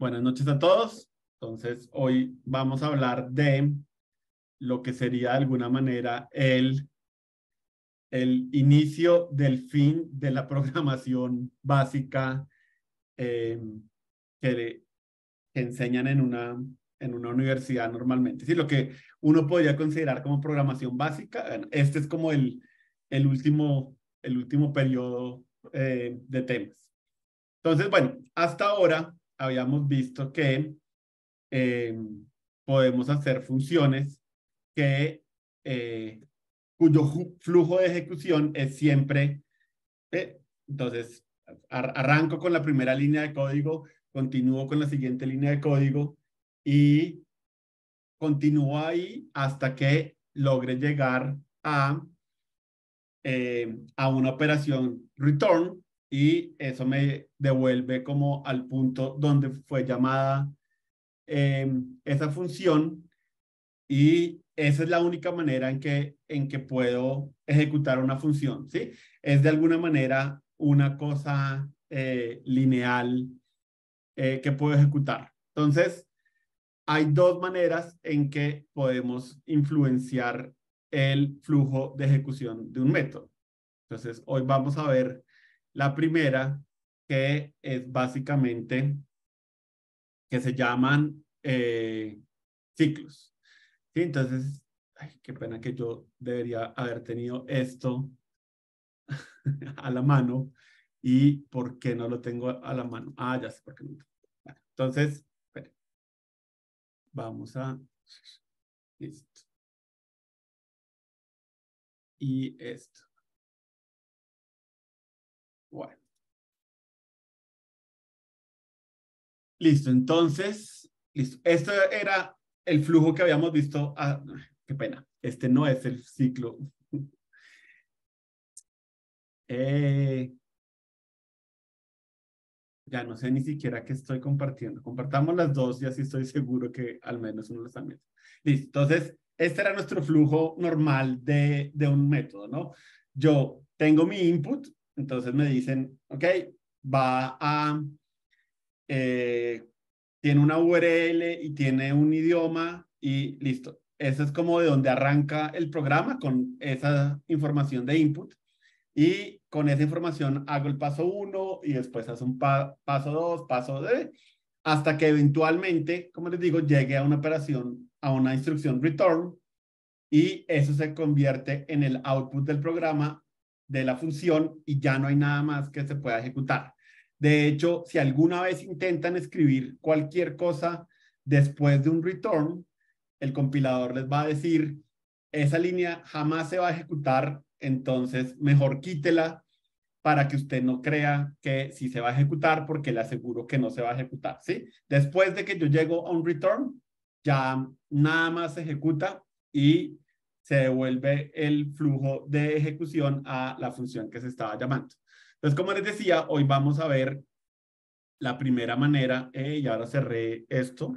Buenas noches a todos. Entonces, hoy vamos a hablar de lo que sería de alguna manera el, el inicio del fin de la programación básica eh, que, enseñan en una, en una universidad normalmente. Sí, lo que uno podría considerar como programación básica, este es como el, el, último, el último periodo eh, de temas. Entonces, bueno, hasta ahora habíamos visto que eh, podemos hacer funciones que, eh, cuyo flujo de ejecución es siempre, eh, entonces arranco con la primera línea de código, continúo con la siguiente línea de código y continúo ahí hasta que logre llegar a, a una operación return y eso me devuelve como al punto donde fue llamada em, esa función y esa es la única manera en que, en que puedo ejecutar una función, ¿sí? Es de alguna manera una cosa eh, lineal eh, que puedo ejecutar. Entonces, hay dos maneras en que podemos influenciar el flujo de ejecución de un método. Entonces, hoy vamos a ver la primera, que es básicamente, que se llaman eh, ciclos. Entonces, qué pena que yo debería haber tenido esto a la mano y por qué no lo tengo a la mano. Ah, ya sé por qué no. entonces, vamos a... Listo. Y esto. Listo, entonces, listo. esto era el flujo que habíamos visto. Ah, qué pena, este no es el ciclo. Eh, ya no sé ni siquiera qué estoy compartiendo. Compartamos las dos y así estoy seguro que al menos uno lo está viendo. Listo, entonces, este era nuestro flujo normal de, de un método, ¿no? Yo tengo mi input, entonces me dicen, ok, va a eh, tiene una URL y tiene un idioma y listo. Eso es como de donde arranca el programa con esa información de input. Y con esa información hago el paso 1 y después hace un paso 2, paso de hasta que eventualmente, como les digo, llegue a una operación, a una instrucción return y eso se convierte en el output del programa de la función y ya no hay nada más que se pueda ejecutar. De hecho, si alguna vez intentan escribir cualquier cosa después de un return, el compilador les va a decir, esa línea jamás se va a ejecutar, entonces mejor quítela para que usted no crea que si se va a ejecutar, porque le aseguro que no se va a ejecutar, ¿sí? Después de que yo llego a un return, ya nada más se ejecuta y se devuelve el flujo de ejecución a la función que se estaba llamando. Entonces, como les decía, hoy vamos a ver la primera manera, y ahora cerré esto.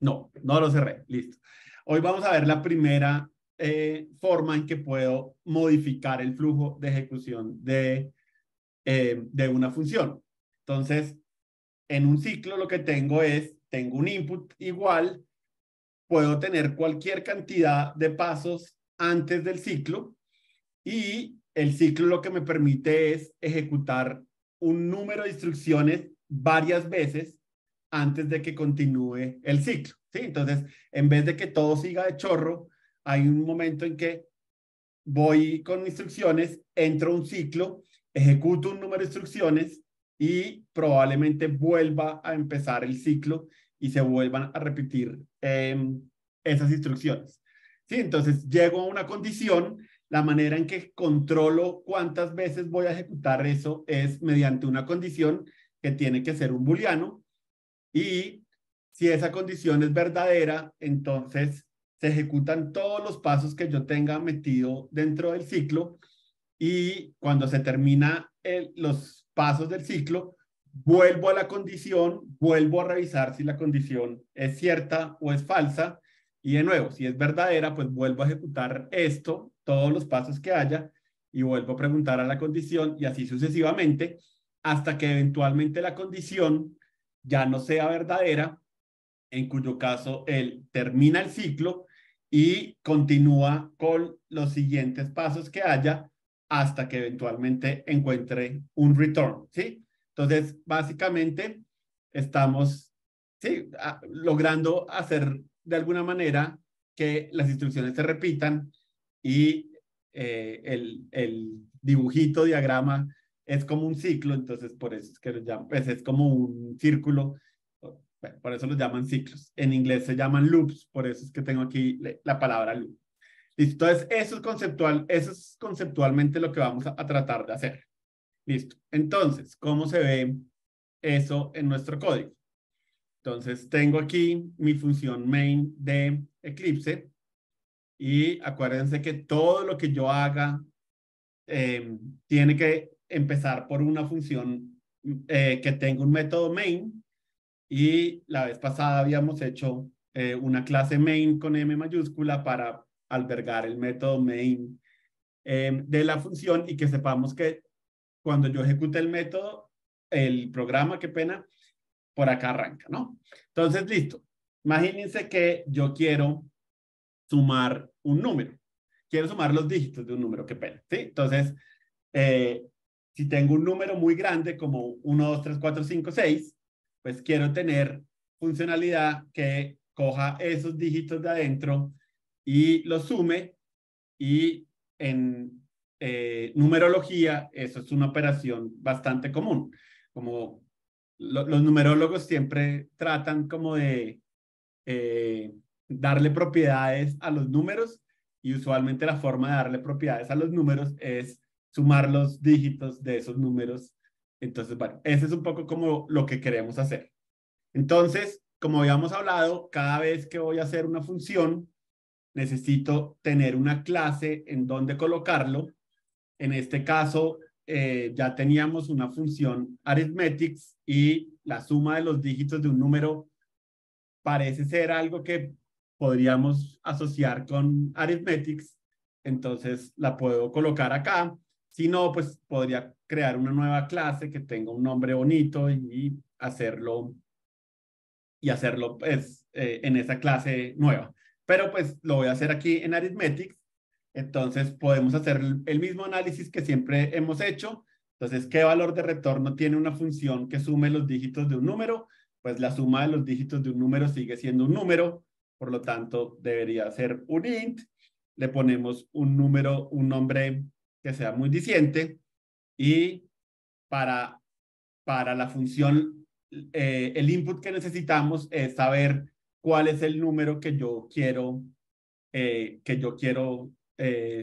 No, no lo cerré, listo. Hoy vamos a ver la primera eh, forma en que puedo modificar el flujo de ejecución de, eh, de una función. Entonces, en un ciclo lo que tengo es, tengo un input igual, puedo tener cualquier cantidad de pasos antes del ciclo y el ciclo lo que me permite es ejecutar un número de instrucciones varias veces antes de que continúe el ciclo. ¿sí? Entonces, en vez de que todo siga de chorro, hay un momento en que voy con instrucciones, entro un ciclo, ejecuto un número de instrucciones y probablemente vuelva a empezar el ciclo y se vuelvan a repetir em, esas instrucciones. ¿sí? Entonces, llego a una condición la manera en que controlo cuántas veces voy a ejecutar eso es mediante una condición que tiene que ser un booleano y si esa condición es verdadera, entonces se ejecutan todos los pasos que yo tenga metido dentro del ciclo y cuando se termina los pasos del ciclo, vuelvo a la condición, vuelvo a revisar si la condición es cierta o es falsa y de nuevo, si es verdadera, pues vuelvo a ejecutar esto todos los pasos que haya y vuelvo a preguntar a la condición y así sucesivamente hasta que eventualmente la condición ya no sea verdadera, en cuyo caso él termina el ciclo y continúa con los siguientes pasos que haya hasta que eventualmente encuentre un return, ¿sí? Entonces, básicamente estamos logrando hacer de alguna manera que las instrucciones se repitan y eh, el, el, dibujito, diagrama, es como un ciclo, entonces por eso es que lo llaman, pues es como un círculo, por eso los llaman ciclos. En inglés se llaman loops, por eso es que tengo aquí la palabra loop. Listo, entonces eso es, conceptual, eso es conceptualmente lo que vamos a, a tratar de hacer. Listo, entonces, ¿cómo se ve eso en nuestro código? Entonces, tengo aquí mi función main de Eclipse, y acuérdense que todo lo que yo haga eh, tiene que empezar por una función eh, que tenga un método main. Y la vez pasada habíamos hecho eh, una clase main con M mayúscula para albergar el método main de la función y que sepamos que cuando yo ejecute el método, el programa, qué pena, por acá arranca, ¿no? Entonces, listo. Imagínense que yo quiero sumar un número. Quiero sumar los dígitos de un número, qué pena. Entonces, eh, si tengo un número muy grande como 1, 2, 3, 4, 5, 6, pues quiero tener funcionalidad que coja esos dígitos de adentro y los sume y en eh, numerología eso es una operación bastante común. Como los numerólogos siempre tratan como de eh, darle propiedades a los números y usualmente la forma de darle propiedades a los números es sumar los dígitos de esos números. Entonces, bueno, ese es un poco como lo que queremos hacer. Entonces, como habíamos hablado, cada vez que voy a hacer una función, necesito tener una clase en donde colocarlo. En este caso, eh, ya teníamos una función aritmetics y la suma de los dígitos de un número parece ser algo que podríamos asociar con Arithmetics, entonces la puedo colocar acá. Si no, pues podría crear una nueva clase que tenga un nombre bonito y hacerlo y hacerlo pues, eh, en esa clase nueva. Pero pues lo voy a hacer aquí en Arithmetics. Entonces podemos hacer el mismo análisis que siempre hemos hecho. Entonces, ¿qué valor de retorno tiene una función que sume los dígitos de un número? Pues la suma de los dígitos de un número sigue siendo un número por lo tanto debería ser un int, le ponemos un número, un nombre que sea muy diciente y para, para la función, eh, el input que necesitamos es saber cuál es el número que yo quiero, eh, que yo quiero, eh,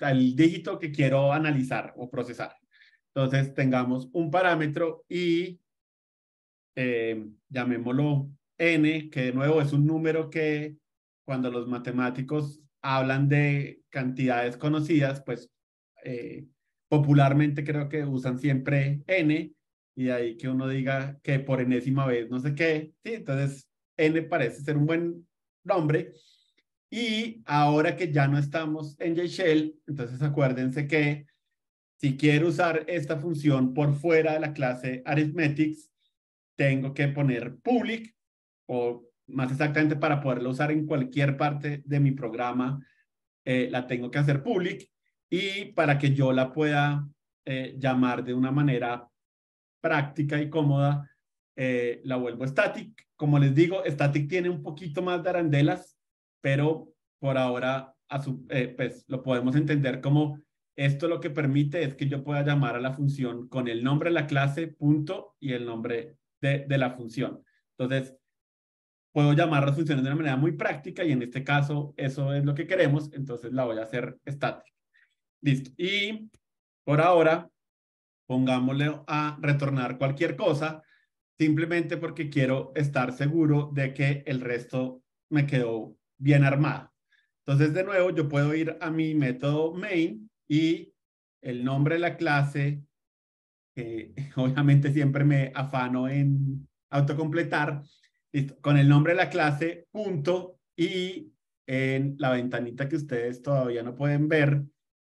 el dígito que quiero analizar o procesar. Entonces tengamos un parámetro y llamémoslo n, que de nuevo es un número que cuando los matemáticos hablan de cantidades conocidas, pues eh, popularmente creo que usan siempre n, y ahí que uno diga que por enésima vez no sé qué, ¿sí? entonces n parece ser un buen nombre. Y ahora que ya no estamos en JShell, entonces acuérdense que si quiero usar esta función por fuera de la clase arithmetics, tengo que poner public o más exactamente para poderlo usar en cualquier parte de mi programa, eh, la tengo que hacer public y para que yo la pueda eh, llamar de una manera práctica y cómoda, eh, la vuelvo static. Como les digo, static tiene un poquito más de arandelas, pero por ahora a pues, lo podemos entender como esto lo que permite es que yo pueda llamar a la función con el nombre de la clase, punto, y el nombre de, de la función. Entonces, puedo llamar las funciones de una manera muy práctica y en este caso eso es lo que queremos, entonces la voy a hacer estática. Listo. Y por ahora, pongámosle a retornar cualquier cosa, simplemente porque quiero estar seguro de que el resto me quedó bien armado. Entonces, de nuevo, yo puedo ir a mi método main y el nombre de la clase, que obviamente siempre me afano en autocompletar, con el nombre de la clase, punto, y en la ventanita que ustedes todavía no pueden ver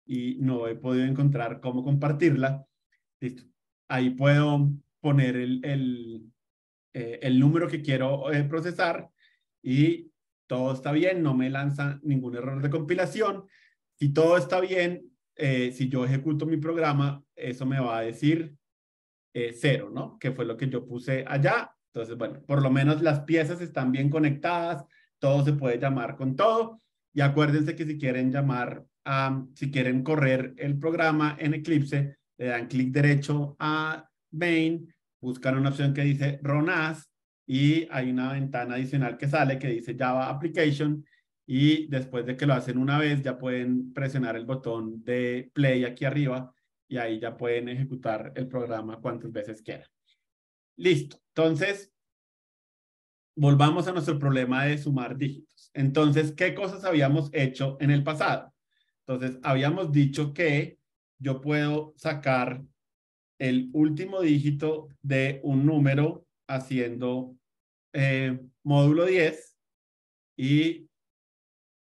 y no he podido encontrar cómo compartirla. Listo. Ahí puedo poner el, el, eh, número que quiero eh, procesar y todo está bien, no me lanza ningún error de compilación. Si todo está bien, eh, si yo ejecuto mi programa, eso me va a decir cero, ¿no? Que fue lo que yo puse allá entonces, bueno, por lo menos las piezas están bien conectadas, todo se puede llamar con todo. Y acuérdense que si quieren llamar, si quieren correr el programa en Eclipse, le dan clic derecho a main, buscan una opción que dice As, y hay una ventana adicional que sale que dice Java Application y después de que lo hacen una vez ya pueden presionar el botón de play aquí arriba y ahí ya pueden ejecutar el programa cuantas veces quieran. Listo. Entonces, volvamos a nuestro problema de sumar dígitos. Entonces, ¿qué cosas habíamos hecho en el pasado? Entonces, habíamos dicho que yo puedo sacar el último dígito de un número haciendo eh, módulo 10 y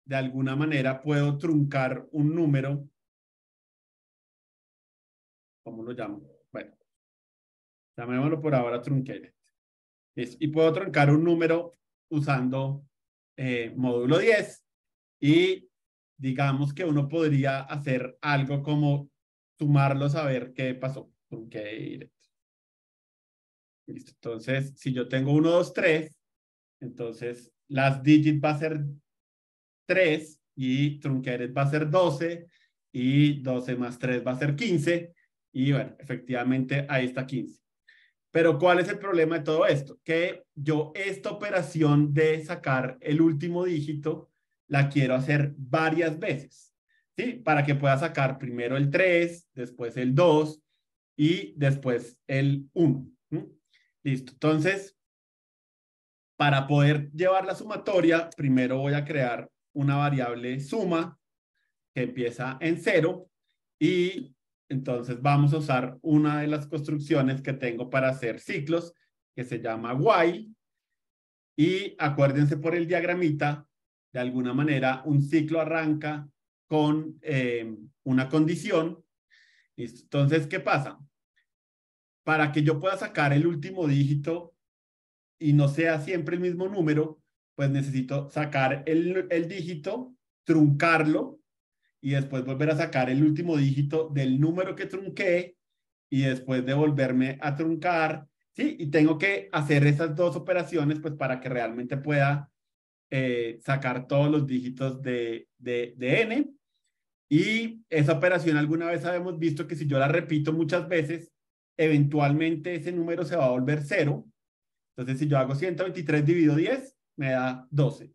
de alguna manera puedo truncar un número, ¿cómo lo llamo? llamémoslo por ahora truncated. Y puedo truncar un número usando eh, módulo 10 y digamos que uno podría hacer algo como sumarlo a ver qué pasó. Truncated. Listo. Entonces, si yo tengo 1, 2, 3, entonces las digit va a ser 3 y truncated va a ser 12 y 12 más 3 va a ser 15 y bueno, efectivamente ahí está 15. Pero ¿cuál es el problema de todo esto? Que yo esta operación de sacar el último dígito la quiero hacer varias veces, ¿sí? Para que pueda sacar primero el 3, después el 2 y después el 1. Listo. Entonces, para poder llevar la sumatoria, primero voy a crear una variable suma que empieza en 0 y entonces vamos a usar una de las construcciones que tengo para hacer ciclos, que se llama while. Y acuérdense por el diagramita, de alguna manera, un ciclo arranca con eh, una condición. Entonces, ¿qué pasa? Para que yo pueda sacar el último dígito y no sea siempre el mismo número, pues necesito sacar el, el dígito, truncarlo y después volver a sacar el último dígito del número que trunqué y después de volverme a truncar, ¿sí? Y tengo que hacer esas dos operaciones pues para que realmente pueda eh, sacar todos los dígitos de, de, n. Y esa operación alguna vez habíamos visto que si yo la repito muchas veces, eventualmente ese número se va a volver cero. Entonces, si yo hago 123 dividido 10, me da 12.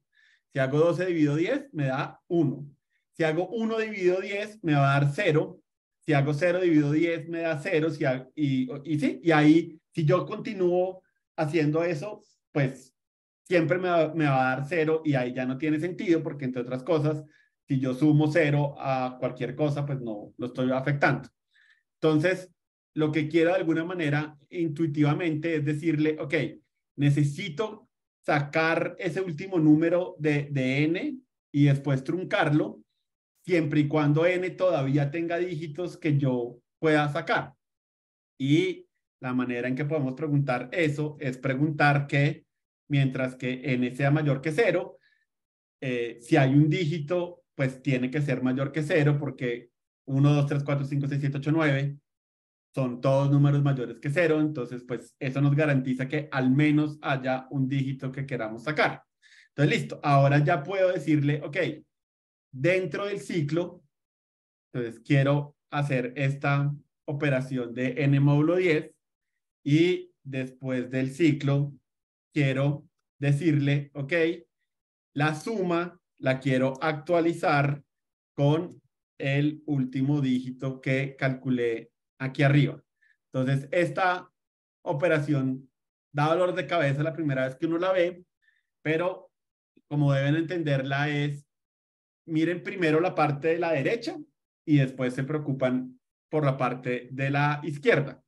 Si hago 12 dividido 10, me da 1. Si hago 1 dividido 10, me va a dar 0. Si hago 0 dividido 10, me da 0. Si y, y, sí, y ahí, si yo continúo haciendo eso, pues siempre me va, a dar 0 y ahí ya no tiene sentido porque, entre otras cosas, si yo sumo 0 a cualquier cosa, pues no lo estoy afectando. Entonces, lo que quiero de alguna manera intuitivamente es decirle, ok, necesito sacar ese último número de, de n y después truncarlo siempre y cuando n todavía tenga dígitos que yo pueda sacar. Y la manera en que podemos preguntar eso es preguntar que mientras que n sea mayor que cero, eh, si hay un dígito, pues tiene que ser mayor que cero porque 1, 2, 3, 4, 5, 6, 7, 8, 9 son todos números mayores que cero, entonces pues eso nos garantiza que al menos haya un dígito que queramos sacar. Entonces listo, ahora ya puedo decirle, ok, dentro del ciclo, entonces quiero hacer esta operación de n módulo 10 y después del ciclo quiero decirle, ok, la suma la quiero actualizar con el último dígito que calculé aquí arriba. Entonces, esta operación da dolor de cabeza la primera vez que uno la ve, pero como deben entenderla es miren primero la parte de la derecha y después se preocupan por la parte de la izquierda.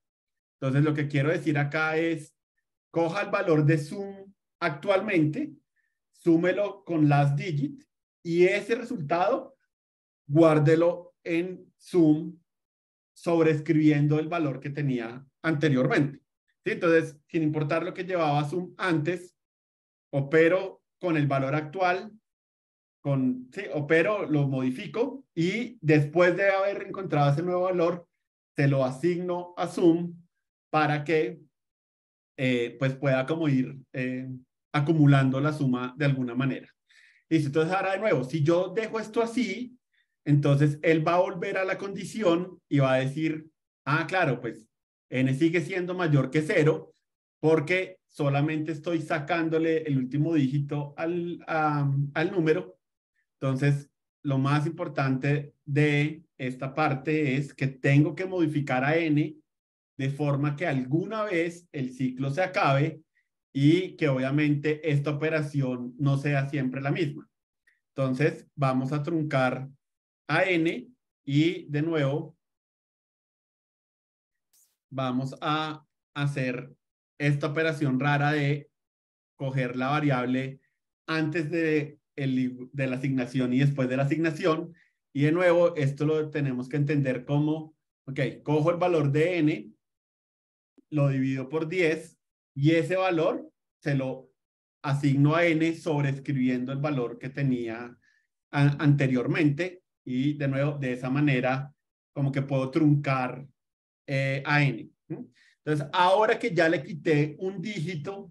Entonces, lo que quiero decir acá es, coja el valor de zoom actualmente, súmelo con Last digit y ese resultado, guárdelo en zoom sobreescribiendo el valor que tenía anteriormente. Entonces, sin importar lo que llevaba zoom antes, opero con el valor actual con, sí, opero, lo modifico y después de haber encontrado ese nuevo valor, se lo asigno a sum para que eh, pues pueda como ir eh, acumulando la suma de alguna manera. Y entonces ahora de nuevo, si yo dejo esto así, entonces él va a volver a la condición y va a decir, ah, claro, pues n sigue siendo mayor que cero porque solamente estoy sacándole el último dígito al, al número entonces, lo más importante de esta parte es que tengo que modificar a n de forma que alguna vez el ciclo se acabe y que obviamente esta operación no sea siempre la misma. Entonces, vamos a truncar a n y de nuevo vamos a hacer esta operación rara de coger la variable antes de el, de la asignación y después de la asignación. Y de nuevo, esto lo tenemos que entender como, ok, cojo el valor de n, lo divido por 10 y ese valor se lo asigno a n sobreescribiendo el valor que tenía anteriormente y de nuevo, de esa manera, como que puedo truncar eh, a n. Entonces, ahora que ya le quité un dígito,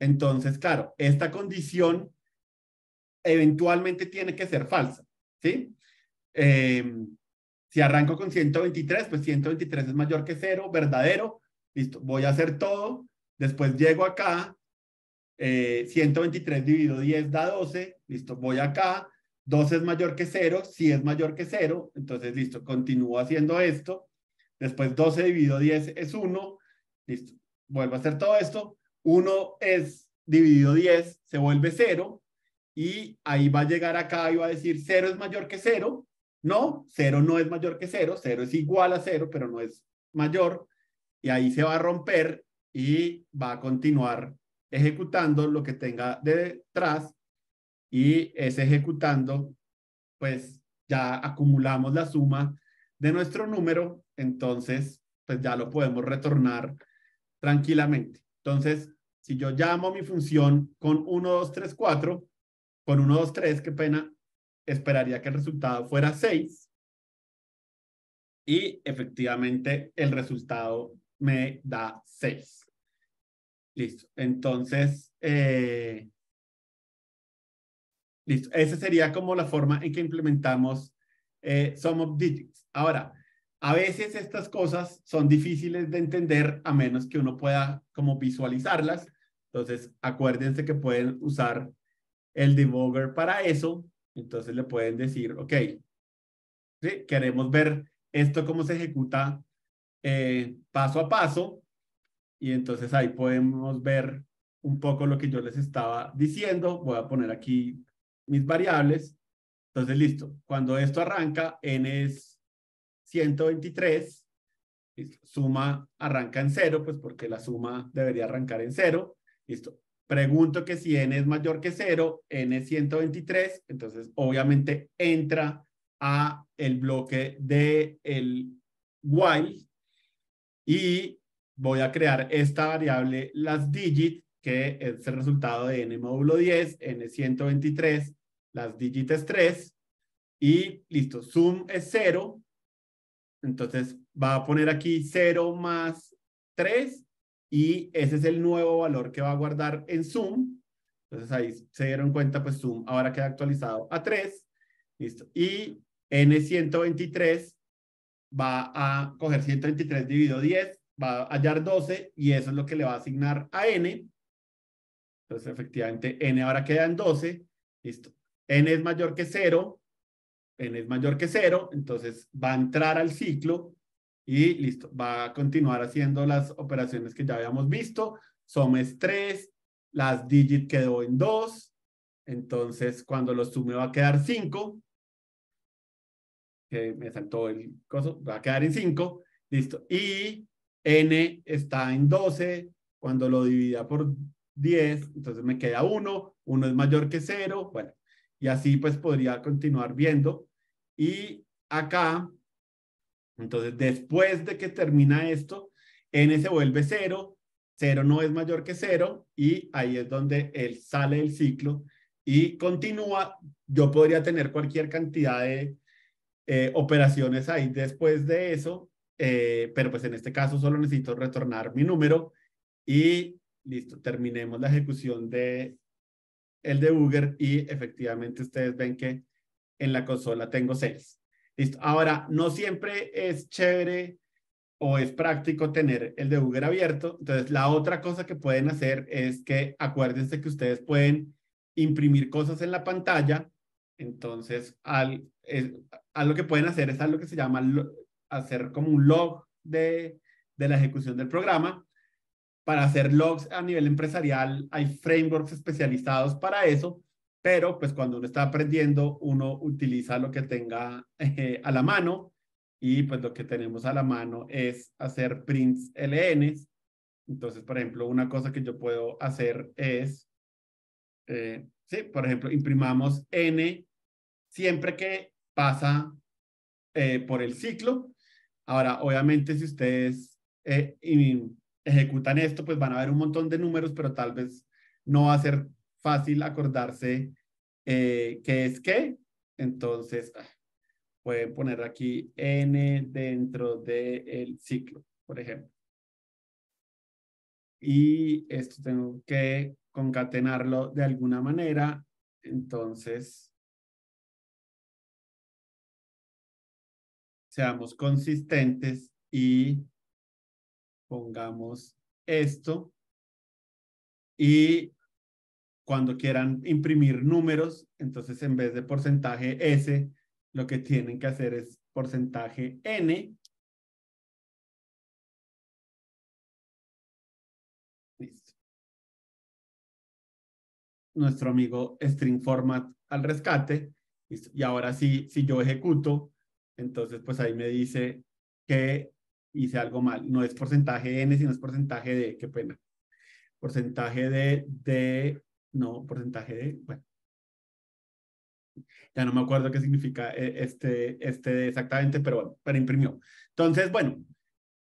entonces, claro, esta condición eventualmente tiene que ser falsa, ¿sí? Eh, si arranco con 123, pues 123 es mayor que 0, verdadero, listo, voy a hacer todo, después llego acá, 123 eh, dividido 10 da 12, listo, voy acá, 12 es mayor que 0, si es mayor que 0, entonces listo, continúo haciendo esto, después 12 dividido 10 es 1, listo, vuelvo a hacer todo esto, 1 es dividido 10, se vuelve 0, y ahí va a llegar acá y va a decir cero es mayor que cero. No, cero no es mayor que cero, cero es igual a cero, pero no es mayor. Y ahí se va a romper y va a continuar ejecutando lo que tenga detrás y es ejecutando, pues ya acumulamos la suma de nuestro número, entonces pues ya lo podemos retornar tranquilamente. Entonces, si yo llamo mi función con 1, 2, 3, 4, con 1, 2, 3, qué pena, esperaría que el resultado fuera 6. Y efectivamente el resultado me da 6. Listo. Entonces, eh, listo. Esa sería como la forma en que implementamos eh, sum of digits. Ahora, a veces estas cosas son difíciles de entender a menos que uno pueda como visualizarlas. Entonces, acuérdense que pueden usar el debugger para eso, entonces le pueden decir, ok, queremos ver esto cómo se ejecuta eh, paso a paso, y entonces ahí podemos ver un poco lo que yo les estaba diciendo. Voy a poner aquí mis variables. Entonces, listo. Cuando esto arranca, n es 123. Suma arranca en cero, pues porque la suma debería arrancar en cero. Listo. Pregunto que si n es mayor que 0, n es 123, entonces obviamente entra a el bloque de el while y voy a crear esta variable las digit que es el resultado de n módulo 10, n 123, las digits es 3 y listo, sum es 0, entonces va a poner aquí 0 más 3 y ese es el nuevo valor que va a guardar en Zoom. Entonces ahí se dieron cuenta, pues Zoom ahora queda actualizado a 3. Listo. Y N123 va a coger 123 dividido 10, va a hallar 12 y eso es lo que le va a asignar a N. Entonces efectivamente N ahora queda en 12. Listo. N es mayor que 0. N es mayor que 0. Entonces va a entrar al ciclo y listo, va a continuar haciendo las operaciones que ya habíamos visto, sum es 3, las digit quedó en 2, entonces cuando lo sume va a quedar 5, que eh, me saltó el coso, va a quedar en 5, listo, y n está en 12, cuando lo divida por 10, entonces me queda 1, 1 es mayor que 0, bueno, y así pues podría continuar viendo, y acá entonces, después de que termina esto, n se vuelve cero, cero no es mayor que cero y ahí es donde él sale del ciclo y continúa. Yo podría tener cualquier cantidad de eh, operaciones ahí después de eso, eh, pero pues en este caso solo necesito retornar mi número y listo, terminemos la ejecución de el debugger y efectivamente ustedes ven que en la consola tengo 6. Listo. Ahora, no siempre es chévere o es práctico tener el debugger abierto. Entonces, la otra cosa que pueden hacer es que acuérdense que ustedes pueden imprimir cosas en la pantalla. Entonces, al, algo que pueden hacer es algo que se llama hacer como un log de la ejecución del programa. Para hacer logs a nivel empresarial hay frameworks especializados para eso pero pues cuando uno está aprendiendo, uno utiliza lo que tenga eh, a la mano y pues lo que tenemos a la mano es hacer prints ln Entonces, por ejemplo, una cosa que yo puedo hacer es, eh, sí, por ejemplo, imprimamos N siempre que pasa eh, por el ciclo. Ahora, obviamente, si ustedes ejecutan esto, pues van a ver un montón de números, pero tal vez no va a ser fácil acordarse eh, qué es qué. Entonces, pueden ah, poner aquí n dentro del ciclo, por ejemplo. Y esto tengo que concatenarlo de alguna manera. Entonces, seamos consistentes y pongamos esto. Y cuando quieran imprimir números, entonces en vez de porcentaje S, lo que tienen que hacer es porcentaje N. Listo. Nuestro amigo string format al rescate. Y ahora sí, si yo ejecuto, entonces pues ahí me dice que hice algo mal. No es porcentaje N, sino es porcentaje de, qué pena. Porcentaje de, de no, porcentaje de, bueno. Ya no me acuerdo qué significa eh, este, este exactamente, pero bueno, pero imprimió. Entonces, bueno,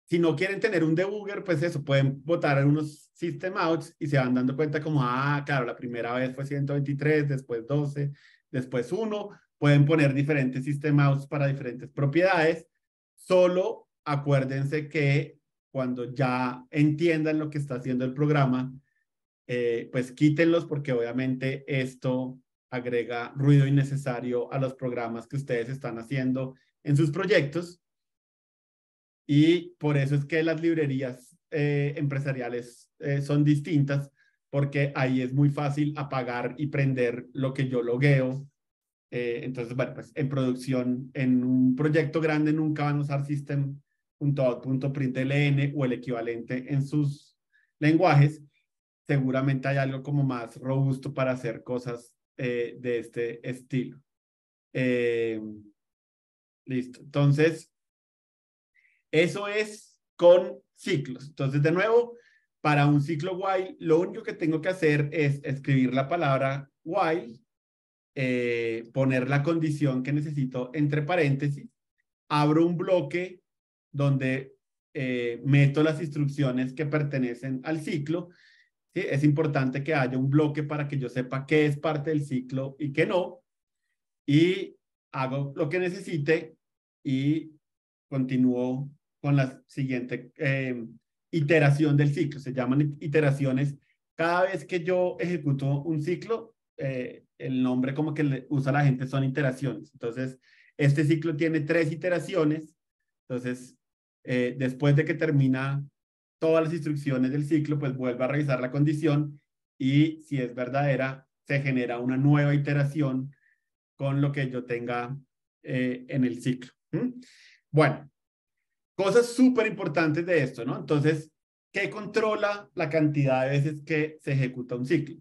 si no quieren tener un debugger, pues eso, pueden votar en unos system outs y se van dando cuenta como, ah, claro, la primera vez fue 123, después 12, después 1. Pueden poner diferentes system outs para diferentes propiedades. Solo acuérdense que cuando ya entiendan lo que está haciendo el programa, eh, pues quítenlos porque obviamente esto agrega ruido innecesario a los programas que ustedes están haciendo en sus proyectos. Y por eso es que las librerías eh, empresariales eh, son distintas, porque ahí es muy fácil apagar y prender lo que yo logueo. entonces, bueno, pues en producción, en un proyecto grande nunca van a usar system.out.println o el equivalente en sus lenguajes, seguramente hay algo como más robusto para hacer cosas eh, de este estilo. Eh, listo. Entonces, eso es con ciclos. Entonces, de nuevo, para un ciclo while, lo único que tengo que hacer es escribir la palabra while, eh, poner la condición que necesito entre paréntesis, abro un bloque donde meto las instrucciones que pertenecen al ciclo es importante que haya un bloque para que yo sepa qué es parte del ciclo y qué no. Y hago lo que necesite y continúo con la siguiente em, iteración del ciclo. Se llaman iteraciones. Cada vez que yo ejecuto un ciclo, eh, el nombre como que le usa la gente son iteraciones. Entonces, este ciclo tiene tres iteraciones. Entonces, eh, después de que termina todas las instrucciones del ciclo, pues vuelve a revisar la condición y si es verdadera, se genera una nueva iteración con lo que yo tenga eh, en el ciclo. Bueno, cosas súper importantes de esto, ¿no? Entonces, ¿qué controla la cantidad de veces que se ejecuta un ciclo?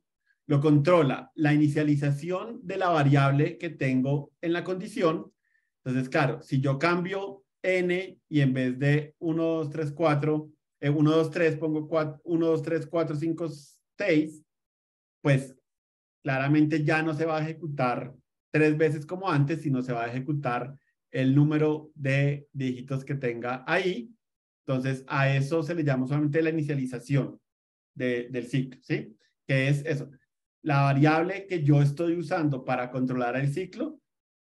Lo controla la inicialización de la variable que tengo en la condición. Entonces, claro, si yo cambio n y en vez de 1, 2, 3, 4, 1, 2, 3, pongo 4, 1, 2, 3, 4, 5, 6, pues claramente ya no se va a ejecutar tres veces como antes, sino se va a ejecutar el número de dígitos que tenga ahí. Entonces, a eso se le llama solamente la inicialización de, del ciclo, ¿sí? Que es eso. La variable que yo estoy usando para controlar el ciclo,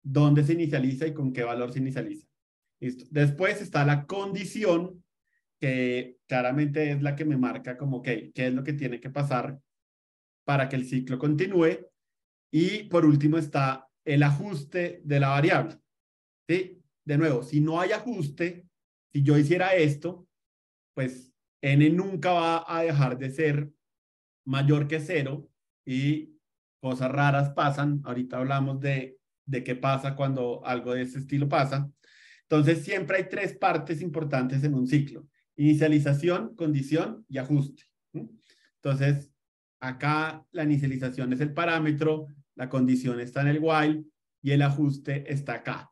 dónde se inicializa y con qué valor se inicializa. Listo. Después está la condición que claramente es la que me marca como que qué es lo que tiene que pasar para que el ciclo continúe. Y por último está el ajuste de la variable. ¿Sí? De nuevo, si no hay ajuste, si yo hiciera esto, pues n nunca va a dejar de ser mayor que cero y cosas raras pasan. Ahorita hablamos de, de qué pasa cuando algo de ese estilo pasa. Entonces, siempre hay tres partes importantes en un ciclo. Inicialización, condición y ajuste. Entonces, acá la inicialización es el parámetro, la condición está en el while y el ajuste está acá.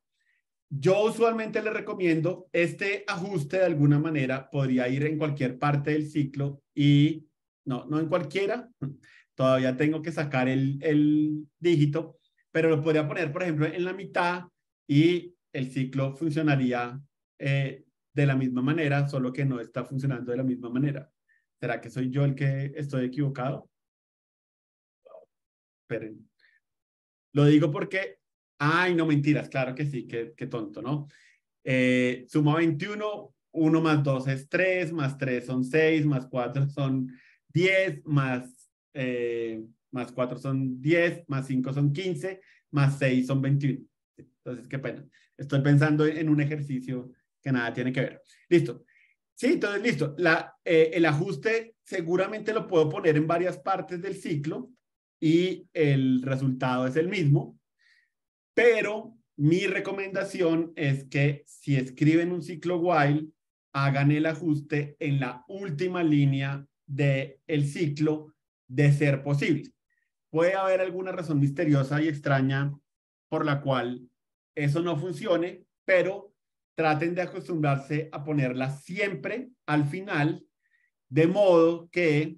Yo usualmente le recomiendo este ajuste de alguna manera, podría ir en cualquier parte del ciclo y no, no en cualquiera, todavía tengo que sacar el, el dígito, pero lo podría poner, por ejemplo, en la mitad y el ciclo funcionaría eh, de la misma manera, solo que no está funcionando de la misma manera. ¿Será que soy yo el que estoy equivocado? Esperen. Lo digo porque, ay, no mentiras, claro que sí, qué, qué tonto, ¿no? Eh, suma 21, 1 más 2 es 3, más 3 son 6, más 4 son 10, eh, más 4 son 10, más 5 son 15, más 6 son 21. Entonces, qué pena. Estoy pensando en un ejercicio que nada tiene que ver. Listo. Sí, entonces listo. Eh, el ajuste seguramente lo puedo poner en varias partes del ciclo y el resultado es el mismo, pero mi recomendación es que si escriben un ciclo while, hagan el ajuste en la última línea del el ciclo de ser posible. Puede haber alguna razón misteriosa y extraña por la cual eso no funcione, pero traten de acostumbrarse a ponerla siempre al final, de modo que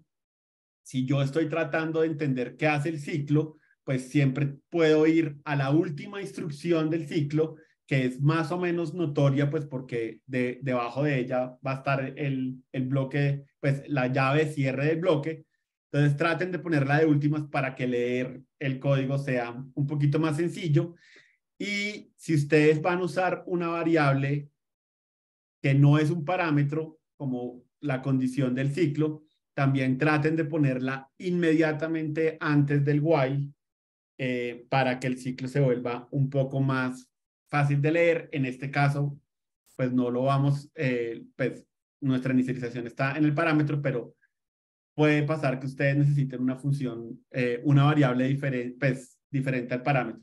si yo estoy tratando de entender qué hace el ciclo, pues siempre puedo ir a la última instrucción del ciclo, que es más o menos notoria, pues porque debajo de ella va a estar el, bloque, pues la llave cierre del bloque. Entonces traten de ponerla de últimas para que leer el código sea un poquito más sencillo. Y si ustedes van a usar una variable que no es un parámetro, como la condición del ciclo, también traten de ponerla inmediatamente antes del while eh, para que el ciclo se vuelva un poco más fácil de leer. En este caso, pues no lo vamos, eh, pues nuestra inicialización está en el parámetro, pero puede pasar que ustedes necesiten una función, eh, una variable diferente, pues, diferente al parámetro.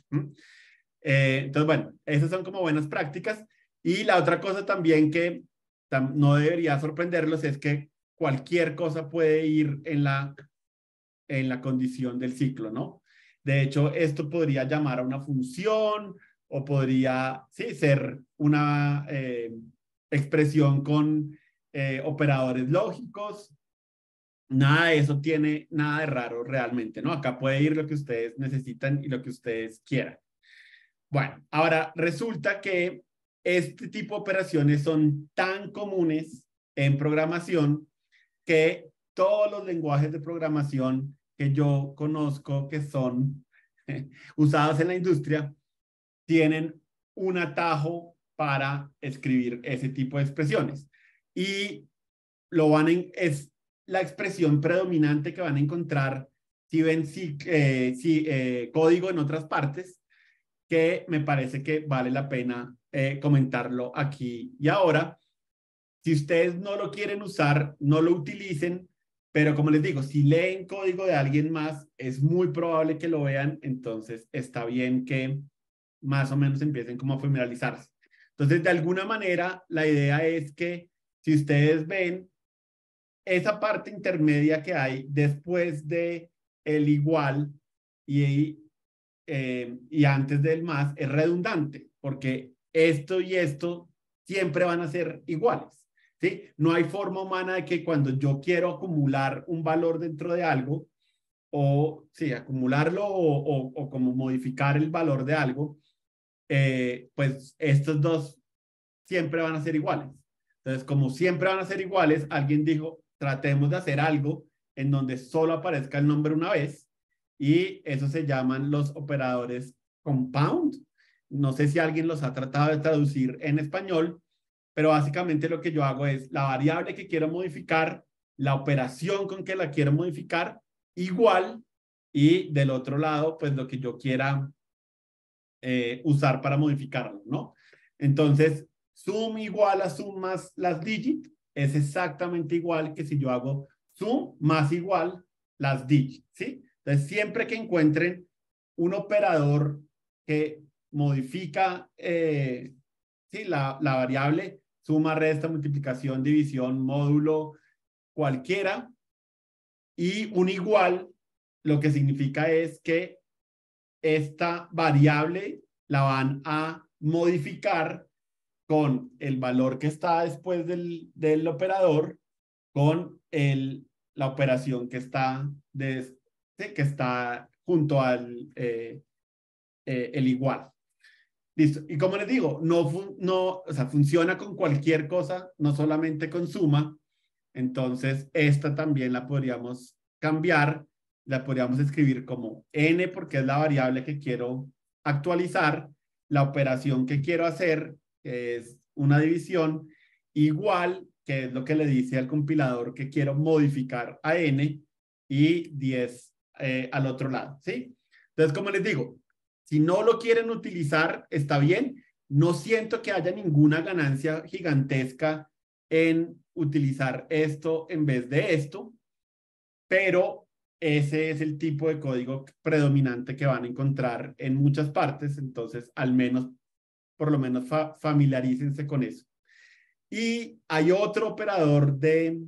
Eh, entonces, bueno, esas son como buenas prácticas. Y la otra cosa también que no debería sorprenderlos es que cualquier cosa puede ir en la, la condición del ciclo, ¿no? De hecho, esto podría llamar a una función o podría, sí, ser una eh, expresión con eh, operadores lógicos. Nada de eso tiene nada de raro realmente, ¿no? Acá puede ir lo que ustedes necesitan y lo que ustedes quieran. Bueno, ahora resulta que este tipo de operaciones son tan comunes en programación que todos los lenguajes de programación que yo conozco que son usados en la industria tienen un atajo para escribir ese tipo de expresiones. Y lo van es la expresión predominante que van a encontrar si ven si, eh, si eh, código en otras partes que me parece que vale la pena eh, comentarlo aquí y ahora. Si ustedes no lo quieren usar, no lo utilicen, pero como les digo, si leen código de alguien más, es muy probable que lo vean, entonces está bien que más o menos empiecen como a familiarizarse. Entonces, de alguna manera, la idea es que si ustedes ven esa parte intermedia que hay después de el igual y eh, y antes del más es redundante, porque esto y esto siempre van a ser iguales. ¿sí? No hay forma humana de que cuando yo quiero acumular un valor dentro de algo, o sí, acumularlo o, como modificar el valor de algo, eh, pues estos dos siempre van a ser iguales. Entonces, como siempre van a ser iguales, alguien dijo, tratemos de hacer algo en donde solo aparezca el nombre una vez y eso se llaman los operadores compound. No sé si alguien los ha tratado de traducir en español, pero básicamente lo que yo hago es la variable que quiero modificar, la operación con que la quiero modificar, igual, y del otro lado, pues lo que yo quiera eh, usar para modificarlo, ¿no? Entonces, sum igual a sum más las digit es exactamente igual que si yo hago sum más igual las digit, ¿sí? Entonces, siempre que encuentren un operador que modifica eh, la, variable, suma, resta, multiplicación, división, módulo, cualquiera, y un igual, lo que significa es que esta variable la van a modificar con el valor que está después del, del operador, con el, la operación que está después que está junto al eh, eh, el igual. Listo. Y como les digo, no, no, o sea, funciona con cualquier cosa, no solamente con suma. Entonces, esta también la podríamos cambiar, la podríamos escribir como n porque es la variable que quiero actualizar, la operación que quiero hacer, es una división, igual, que es lo que le dice al compilador que quiero modificar a n, y 10 eh, al otro lado, ¿sí? Entonces, como les digo, si no lo quieren utilizar, está bien. No siento que haya ninguna ganancia gigantesca en utilizar esto en vez de esto, pero ese es el tipo de código predominante que van a encontrar en muchas partes, entonces al menos, por lo menos familiarícense con eso. Y hay otro operador de,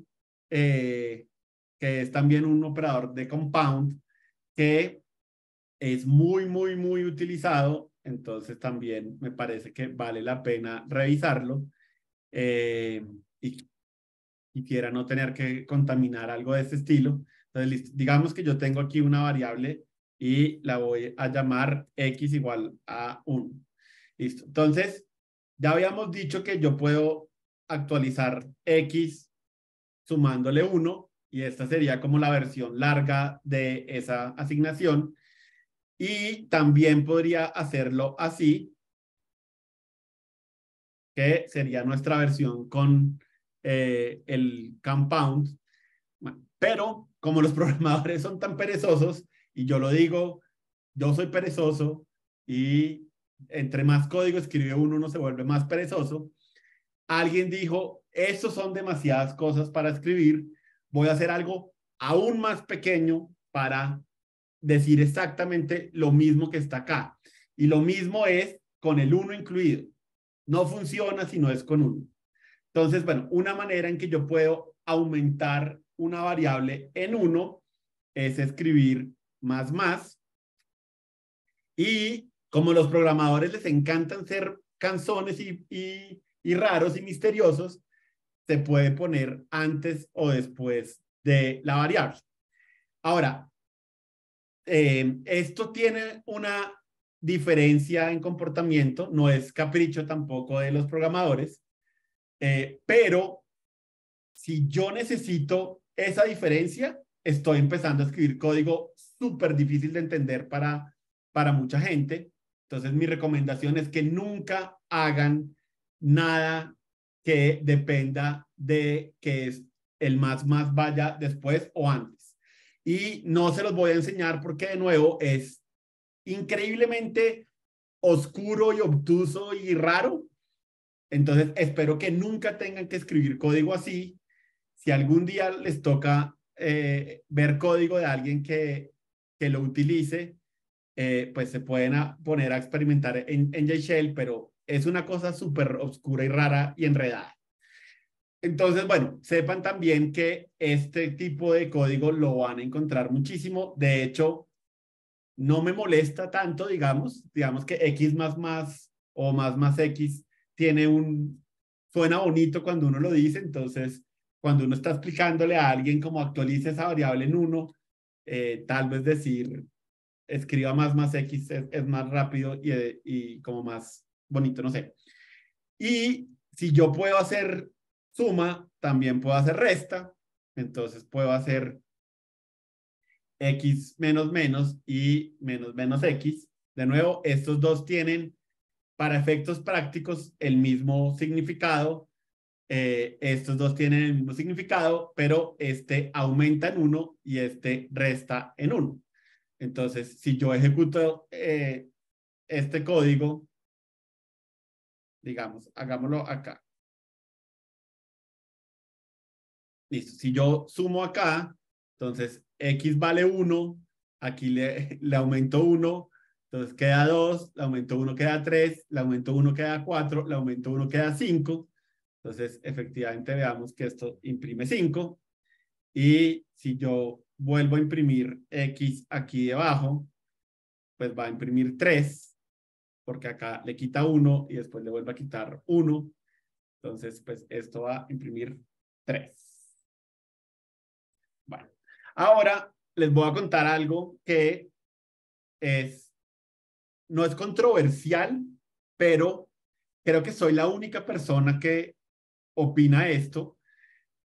eh, que es también un operador de compound que es muy, muy, muy utilizado. Entonces también me parece que vale la pena revisarlo eh, y quiera no tener que contaminar algo de este estilo. Entonces, digamos que yo tengo aquí una variable y la voy a llamar x igual a 1. Listo. Entonces, ya habíamos dicho que yo puedo actualizar x sumándole 1 y esta sería como la versión larga de esa asignación. Y también podría hacerlo así, que sería nuestra versión con eh, el compound. pero como los programadores son tan perezosos, y yo lo digo, yo soy perezoso y entre más código escribe uno, uno se vuelve más perezoso. Alguien dijo, estos son demasiadas cosas para escribir, voy a hacer algo aún más pequeño para decir exactamente lo mismo que está acá. Y lo mismo es con el uno incluido. No funciona si no es con uno. Entonces, bueno, una manera en que yo puedo aumentar una variable en uno es escribir más más. Y como los programadores les encantan ser canzones y raros y misteriosos, se puede poner antes o después de la variable. Ahora, em, esto tiene una diferencia en comportamiento, no es capricho tampoco de los programadores, eh, pero si yo necesito esa diferencia, estoy empezando a escribir código súper difícil de entender para, para mucha gente. Entonces, mi recomendación es que nunca hagan nada que dependa de que es el más más vaya después o antes. Y no se los voy a enseñar porque de nuevo es increíblemente oscuro y obtuso y raro. Entonces espero que nunca tengan que escribir código así. Si algún día les toca eh, ver código de alguien que, que lo utilice, eh, pues se pueden poner a experimentar en, en pero es una cosa súper oscura y rara y enredada. Entonces, bueno, sepan también que este tipo de código lo van a encontrar muchísimo. De hecho, no me molesta tanto, digamos, digamos que X más más o más más X tiene un, suena bonito cuando uno lo dice, entonces cuando uno está explicándole a alguien cómo actualiza esa variable en uno, eh, tal vez decir, escriba más más X es, es más rápido y, y como más bonito, no sé. Y si yo puedo hacer suma, también puedo hacer resta, entonces puedo hacer x menos menos y menos menos x. De nuevo, estos dos tienen para efectos prácticos el mismo significado. Eh, estos dos tienen el mismo significado, pero este aumenta en uno y este resta en uno. Entonces, si yo ejecuto eh, este código digamos, hagámoslo acá. Listo, si yo sumo acá, entonces x vale 1, aquí le, aumento 1, entonces queda 2, le aumento 1 queda 3, le aumento 1 queda 4, le aumento 1 queda 5. Entonces, efectivamente, veamos que esto imprime 5. Y si yo vuelvo a imprimir X aquí debajo, pues va a imprimir 3 porque acá le quita uno y después le vuelve a quitar uno. Entonces, pues esto va a imprimir tres. Bueno, ahora les voy a contar algo que es, no es controversial, pero creo que soy la única persona que opina esto.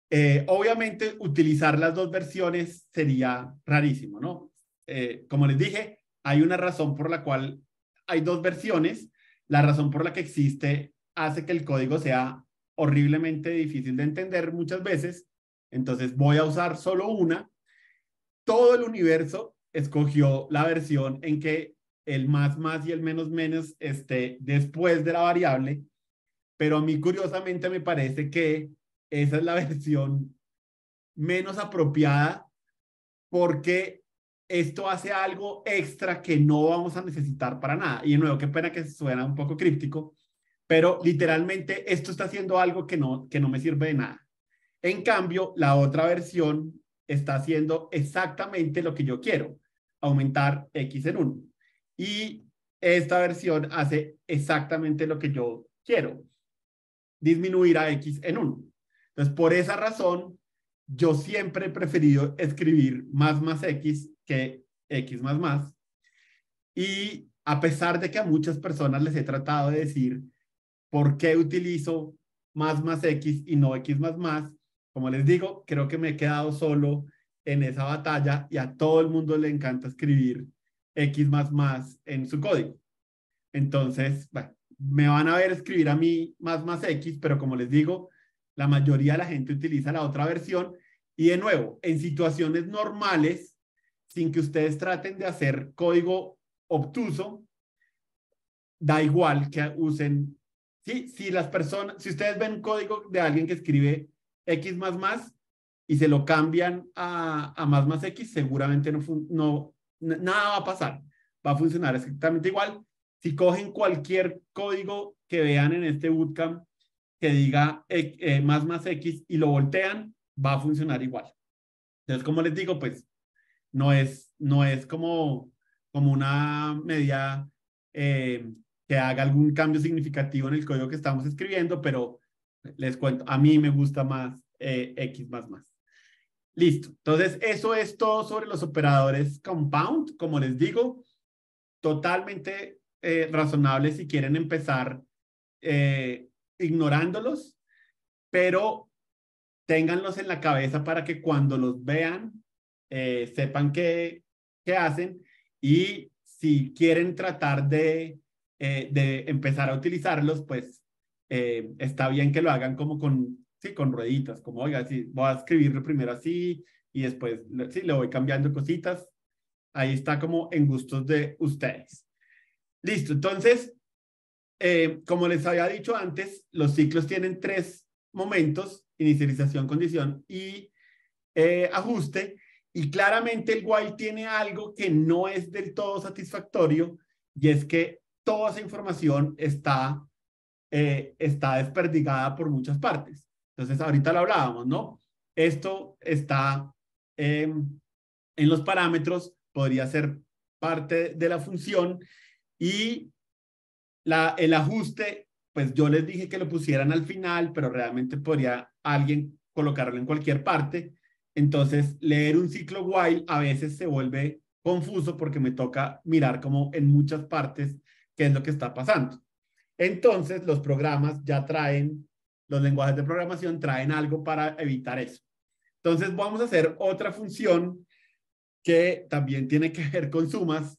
Eh, obviamente, utilizar las dos versiones sería rarísimo, ¿no? Eh, como les dije, hay una razón por la cual hay dos versiones. La razón por la que existe hace que el código sea horriblemente difícil de entender muchas veces, entonces voy a usar solo una. Todo el universo escogió la versión en que el más más y el menos menos esté después de la variable, pero a mí curiosamente me parece que esa es la versión menos apropiada porque esto hace algo extra que no vamos a necesitar para nada. Y de nuevo, qué pena que suena un poco críptico, pero literalmente esto está haciendo algo que no, que no me sirve de nada. En cambio, la otra versión está haciendo exactamente lo que yo quiero, aumentar X en 1. Y esta versión hace exactamente lo que yo quiero, disminuir a X en 1. Entonces, por esa razón, yo siempre he preferido escribir más más X que X más más. Y a pesar de que a muchas personas les he tratado de decir por qué utilizo más más X y no X más más, como les digo, creo que me he quedado solo en esa batalla y a todo el mundo le encanta escribir X más más en su código. Entonces, me van a ver escribir a mí más más X, pero como les digo, la mayoría de la gente utiliza la otra versión. Y de nuevo, en situaciones normales, sin que ustedes traten de hacer código obtuso, da igual que usen. Si las personas, si ustedes ven código de alguien que escribe X y se lo cambian a, a más X, seguramente no, no, nada va a pasar. Va a funcionar exactamente igual. Si cogen cualquier código que vean en este bootcamp que diga eh, más más X y lo voltean, va a funcionar igual. Entonces, como les digo, pues no es, no es como, como una medida eh, que haga algún cambio significativo en el código que estamos escribiendo, pero les cuento, a mí me gusta más eh, X más más. Listo. Entonces, eso es todo sobre los operadores compound. Como les digo, totalmente razonable si quieren empezar eh, ignorándolos, pero ténganlos en la cabeza para que cuando los vean eh, sepan qué, qué, hacen y si quieren tratar de, eh, de empezar a utilizarlos, pues eh, está bien que lo hagan como con, sí, con rueditas, como, oiga, sí, voy a escribirlo primero así y después, sí, le voy cambiando cositas. Ahí está como en gustos de ustedes. Listo, entonces eh, como les había dicho antes, los ciclos tienen tres momentos, inicialización, condición y eh, ajuste, y claramente el while tiene algo que no es del todo satisfactorio, y es que toda esa información está, eh, está desperdigada por muchas partes. Entonces, ahorita lo hablábamos, ¿no? Esto está en los parámetros, podría ser parte de la función, y el ajuste, pues yo les dije que lo pusieran al final, pero realmente podría alguien colocarlo en cualquier parte. Entonces, leer un ciclo while a veces se vuelve confuso porque me toca mirar como en muchas partes qué es lo que está pasando. Entonces, los programas ya traen, los lenguajes de programación traen algo para evitar eso. Entonces, vamos a hacer otra función que también tiene que ver con sumas,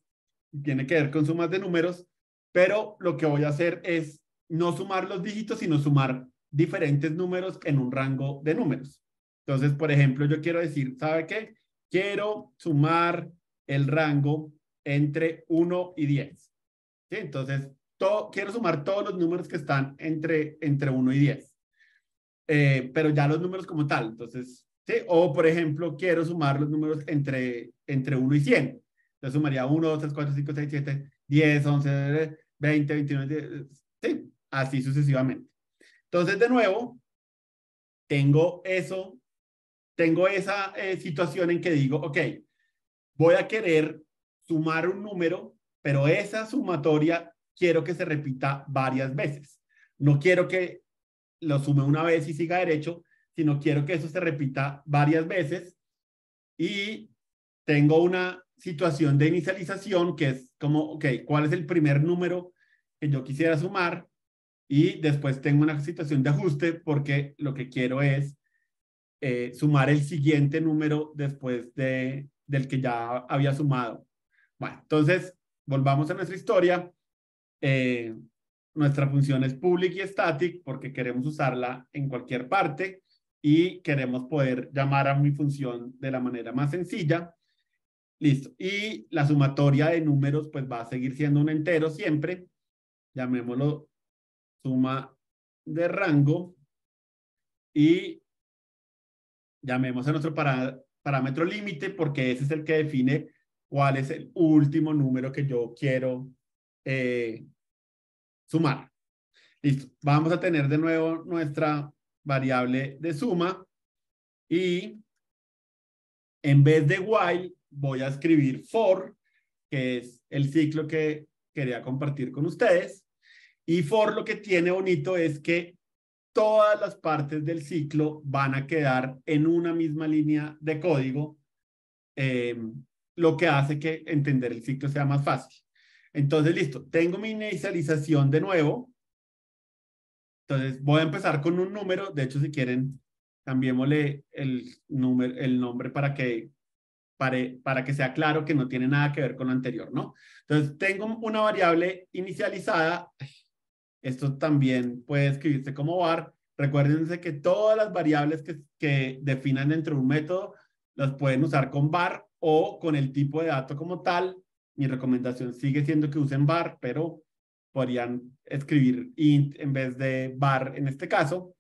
tiene que ver con sumas de números, pero lo que voy a hacer es no sumar los dígitos, sino sumar diferentes números en un rango de números. Entonces, por ejemplo, yo quiero decir, ¿sabe qué? Quiero sumar el rango entre 1 y 10. ¿Sí? Entonces, quiero sumar todos los números que están entre, entre 1 y 10. Eh, pero ya los números como tal. Entonces, ¿sí? O, por ejemplo, quiero sumar los números entre, entre 1 y 100. Entonces, sumaría 1, 2, 3, 4, 5, 6, 7, 10, 11, 20, 29, sí, así sucesivamente. Entonces, de nuevo, tengo eso, tengo esa eh, situación en que digo, ok, voy a querer sumar un número, pero esa sumatoria quiero que se repita varias veces. No quiero que lo sume una vez y siga derecho, sino quiero que eso se repita varias veces y tengo una situación de inicialización, que es como, ok, ¿cuál es el primer número que yo quisiera sumar? Y después tengo una situación de ajuste porque lo que quiero es eh, sumar el siguiente número después de, del que ya había sumado. Bueno, entonces, volvamos a nuestra historia. Eh, nuestra función es public y static porque queremos usarla en cualquier parte y queremos poder llamar a mi función de la manera más sencilla. Listo. Y la sumatoria de números, pues va a seguir siendo un entero siempre. Llamémoslo suma de rango. Y llamemos a nuestro parámetro límite porque ese es el que define cuál es el último número que yo quiero eh, sumar. Listo. Vamos a tener de nuevo nuestra variable de suma y en vez de while voy a escribir for, que es el ciclo que quería compartir con ustedes. Y for lo que tiene bonito es que todas las partes del ciclo van a quedar en una misma línea de código, eh, lo que hace que entender el ciclo sea más fácil. Entonces, listo, tengo mi inicialización de nuevo. Entonces, voy a empezar con un número. De hecho, si quieren, cambiémosle el, el nombre para que para, que sea claro que no tiene nada que ver con lo anterior, ¿no? Entonces, tengo una variable inicializada. Esto también puede escribirse como var. Recuérdense que todas las variables que, que definan dentro de un método las pueden usar con var o con el tipo de dato como tal. Mi recomendación sigue siendo que usen var, pero podrían escribir int en vez de var en este caso.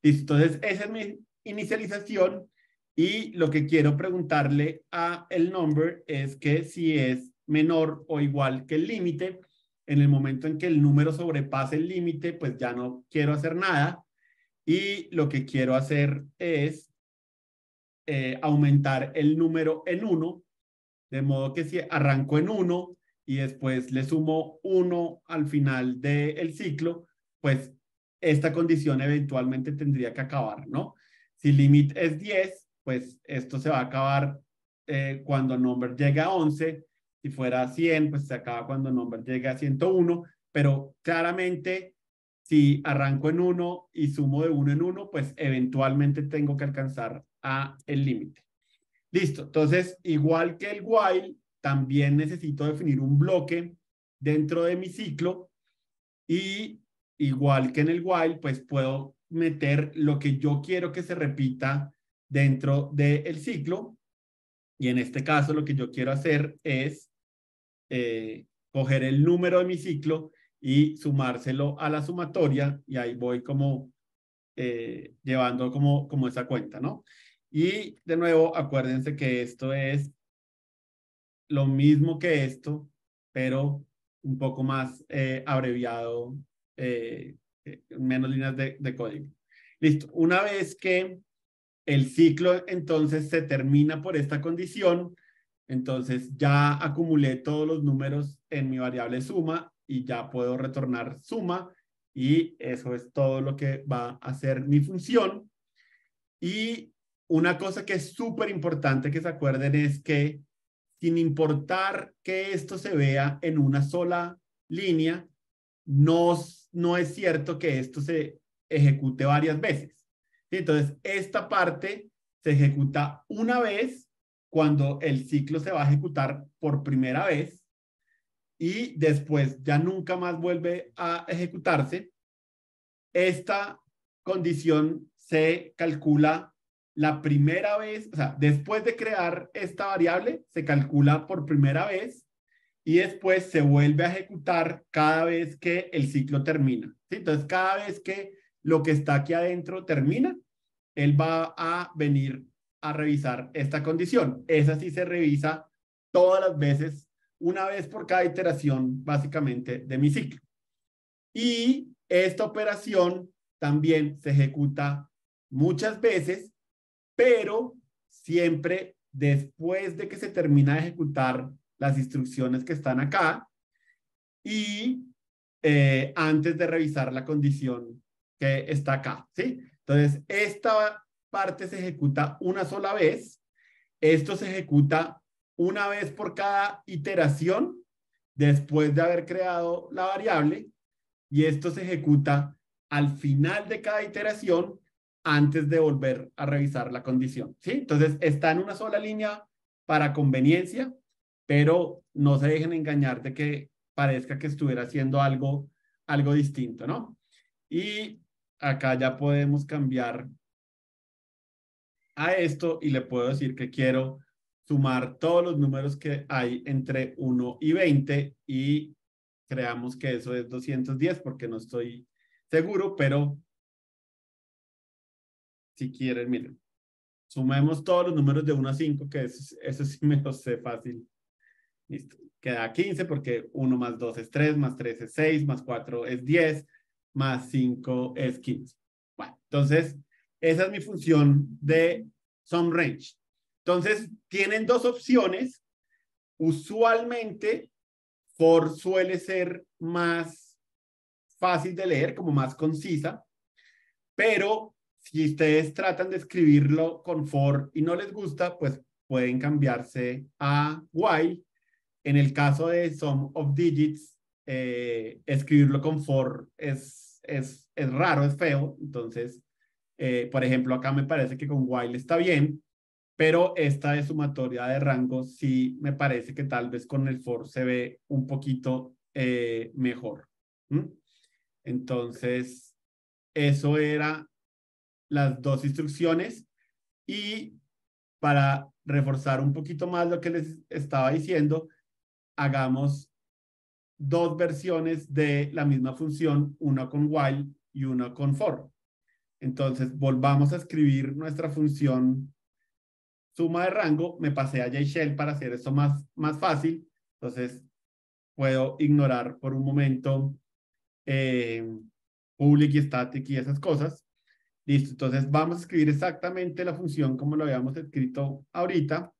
Y entonces esa es mi inicialización y lo que quiero preguntarle a el number es que si es menor o igual que el límite, en el momento en que el número sobrepase el límite, pues ya no quiero hacer nada. Y lo que quiero hacer es eh, aumentar el número en 1, de modo que si arranco en 1 y después le sumo 1 al final del ciclo, pues esta condición eventualmente tendría que acabar, ¿no? Si límite es 10, pues esto se va a acabar eh, cuando cuando Number llegue a 11, si fuera a 100, pues se acaba cuando Number llegue a 101, pero claramente si arranco en 1 y sumo de 1 en 1, pues eventualmente tengo que alcanzar a el límite. Listo, entonces igual que el while, también necesito definir un bloque dentro de mi ciclo y igual que en el while, pues puedo meter lo que yo quiero que se repita dentro del ciclo. Y en este caso lo que yo quiero hacer es eh, coger el número de mi ciclo y sumárselo a la sumatoria y ahí voy como eh, llevando como, como esa cuenta, ¿no? Y de nuevo, acuérdense que esto es lo mismo que esto, pero un poco más eh, abreviado, menos líneas de, de, código. Listo, una vez que el ciclo entonces se termina por esta condición, entonces ya acumulé todos los números en mi variable suma y ya puedo retornar suma y eso es todo lo que va a hacer mi función. Y una cosa que es súper importante que se acuerden es que sin importar que esto se vea en una sola línea, no, no es cierto que esto se ejecute varias veces. Entonces, esta parte se ejecuta una vez cuando el ciclo se va a ejecutar por primera vez y después ya nunca más vuelve a ejecutarse. Esta condición se calcula la primera vez, o sea, después de crear esta variable, se calcula por primera vez y después se vuelve a ejecutar cada vez que el ciclo termina. Entonces, cada vez que lo que está aquí adentro termina, él va a venir a revisar esta condición. Esa sí se revisa todas las veces, una vez por cada iteración básicamente de mi ciclo. Y esta operación también se ejecuta muchas veces, pero siempre después de que se termina de ejecutar las instrucciones que están acá y eh, antes de revisar la condición que está acá, ¿sí? Entonces, esta parte se ejecuta una sola vez. Esto se ejecuta una vez por cada iteración después de haber creado la variable y esto se ejecuta al final de cada iteración antes de volver a revisar la condición. ¿sí? Entonces, está en una sola línea para conveniencia, pero no se dejen engañar de que parezca que estuviera haciendo algo, algo distinto, ¿no? Y acá ya podemos cambiar a esto y le puedo decir que quiero sumar todos los números que hay entre 1 y 20 y creamos que eso es 210 porque no estoy seguro, pero si quieren, miren, sumemos todos los números de 1 a 5, que eso, sí me lo sé fácil. Listo. Queda 15 porque 1 más 2 es 3, más 3 es 6, más 4 es 10, más 5 es Bueno, entonces, esa es mi función de sum range. Entonces, tienen dos opciones. Usualmente, for suele ser más fácil de leer, como más concisa, pero si ustedes tratan de escribirlo con for y no les gusta, pues pueden cambiarse a while. En el caso de sum of digits, eh, escribirlo con for es, es, es raro, es feo. Entonces, eh, por ejemplo, acá me parece que con while está bien, pero esta de sumatoria de rangos sí me parece que tal vez con el for se ve un poquito eh, mejor. Entonces, eso era las dos instrucciones y para reforzar un poquito más lo que les estaba diciendo, hagamos dos versiones de la misma función, una con while y una con for. Entonces, volvamos a escribir nuestra función suma de rango. Me pasé a JShell para hacer esto más, más fácil. Entonces, puedo ignorar por un momento eh, public y static y esas cosas. Listo, entonces vamos a escribir exactamente la función como lo habíamos escrito ahorita.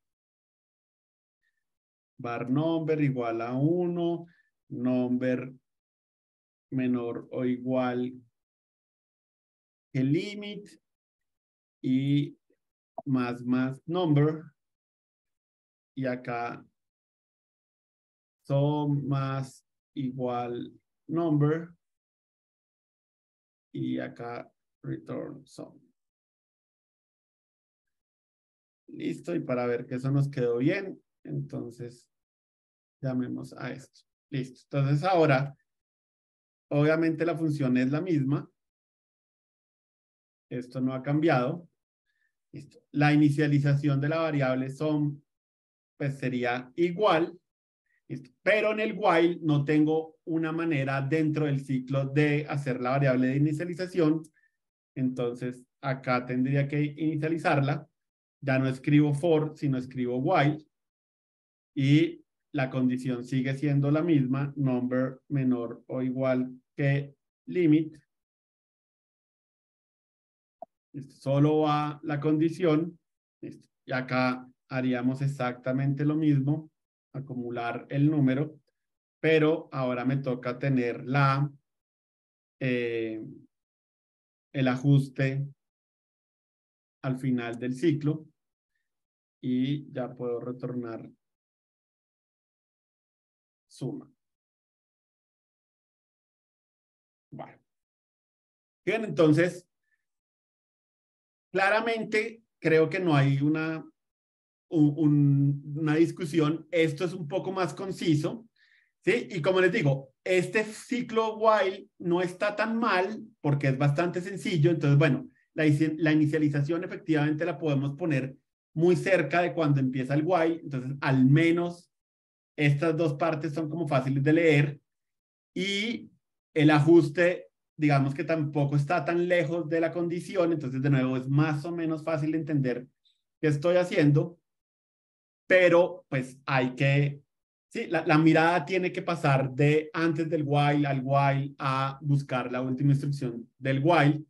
Bar number igual a 1 number menor o igual que limit y más más number y acá son más igual number y acá return sum. Listo, y para ver que eso nos quedó bien, entonces llamemos a esto. Listo. Entonces ahora, obviamente la función es la misma. Esto no ha cambiado. Listo. La inicialización de la variable son, pues sería igual. Pero en el while no tengo una manera dentro del ciclo de hacer la variable de inicialización. Entonces acá tendría que inicializarla. Ya no escribo for, sino escribo while. Y la condición sigue siendo la misma, number menor o igual que limit. Este, solo va la condición. Este, y acá haríamos exactamente lo mismo, acumular el número, pero ahora me toca tener la, eh, el ajuste al final del ciclo y ya puedo retornar suma. Bueno. Bien, entonces, claramente creo que no hay una, una discusión. Esto es un poco más conciso. ¿sí? Y como les digo, este ciclo while no está tan mal porque es bastante sencillo. Entonces, bueno, la, la inicialización efectivamente la podemos poner muy cerca de cuando empieza el while. Entonces, al menos estas dos partes son como fáciles de leer y el ajuste, digamos que tampoco está tan lejos de la condición, entonces de nuevo es más o menos fácil de entender qué estoy haciendo, pero pues hay que, sí, la, la mirada tiene que pasar de antes del while al while a buscar la última instrucción del while,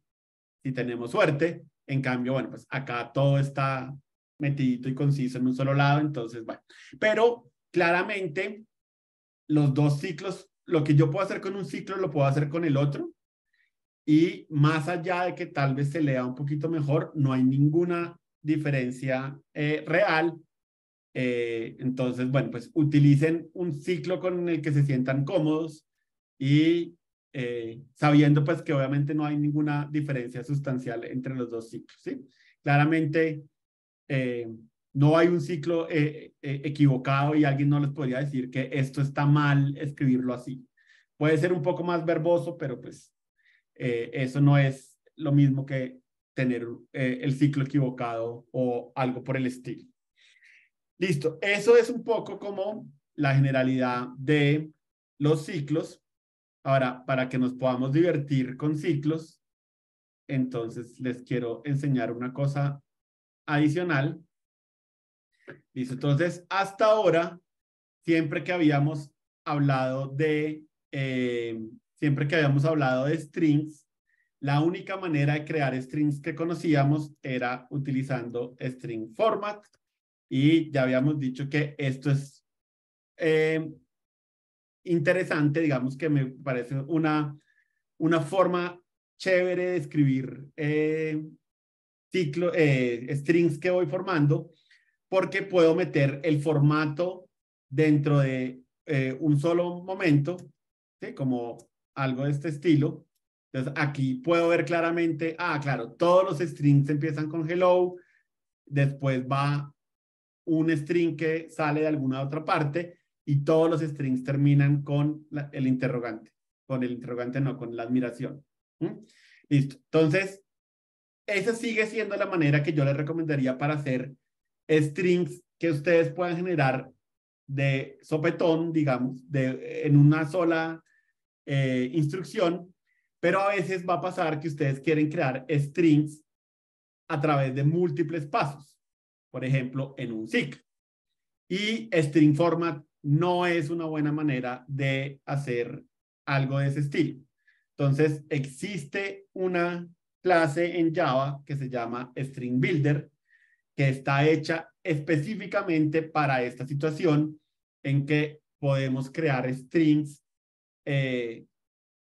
si tenemos suerte, en cambio, bueno, pues acá todo está metidito y conciso en un solo lado, entonces, bueno, pero claramente los dos ciclos, lo que yo puedo hacer con un ciclo, lo puedo hacer con el otro. Y más allá de que tal vez se lea un poquito mejor, no hay ninguna diferencia eh, real. Eh, entonces, bueno, pues utilicen un ciclo con el que se sientan cómodos y eh, sabiendo pues que obviamente no hay ninguna diferencia sustancial entre los dos ciclos, ¿sí? Claramente, no hay un ciclo eh, eh, equivocado y alguien no les podría decir que esto está mal escribirlo así. Puede ser un poco más verboso, pero pues eh, eso no es lo mismo que tener el ciclo equivocado o algo por el estilo. Listo, eso es un poco como la generalidad de los ciclos. Ahora, para que nos podamos divertir con ciclos, entonces les quiero enseñar una cosa adicional entonces hasta ahora, siempre que habíamos hablado de, eh, siempre que habíamos hablado de strings, la única manera de crear strings que conocíamos era utilizando string format y ya habíamos dicho que esto es eh, interesante, digamos que me parece una, una forma chévere de escribir eh, ciclo, strings que voy formando porque puedo meter el formato dentro de eh, un solo momento, ¿sí? como algo de este estilo. Entonces aquí puedo ver claramente, ah, claro, todos los strings empiezan con hello, después va un string que sale de alguna otra parte y todos los strings terminan con el interrogante, con el interrogante no, con la admiración. Listo. Entonces, esa sigue siendo la manera que yo les recomendaría para hacer strings que ustedes puedan generar de sopetón, digamos, de, en una sola eh, instrucción, pero a veces va a pasar que ustedes quieren crear strings a través de múltiples pasos, por ejemplo, en un SIG. Y string format no es una buena manera de hacer algo de ese estilo. Entonces, existe una clase en Java que se llama String Builder, que está hecha específicamente para esta situación en que podemos crear strings, eh,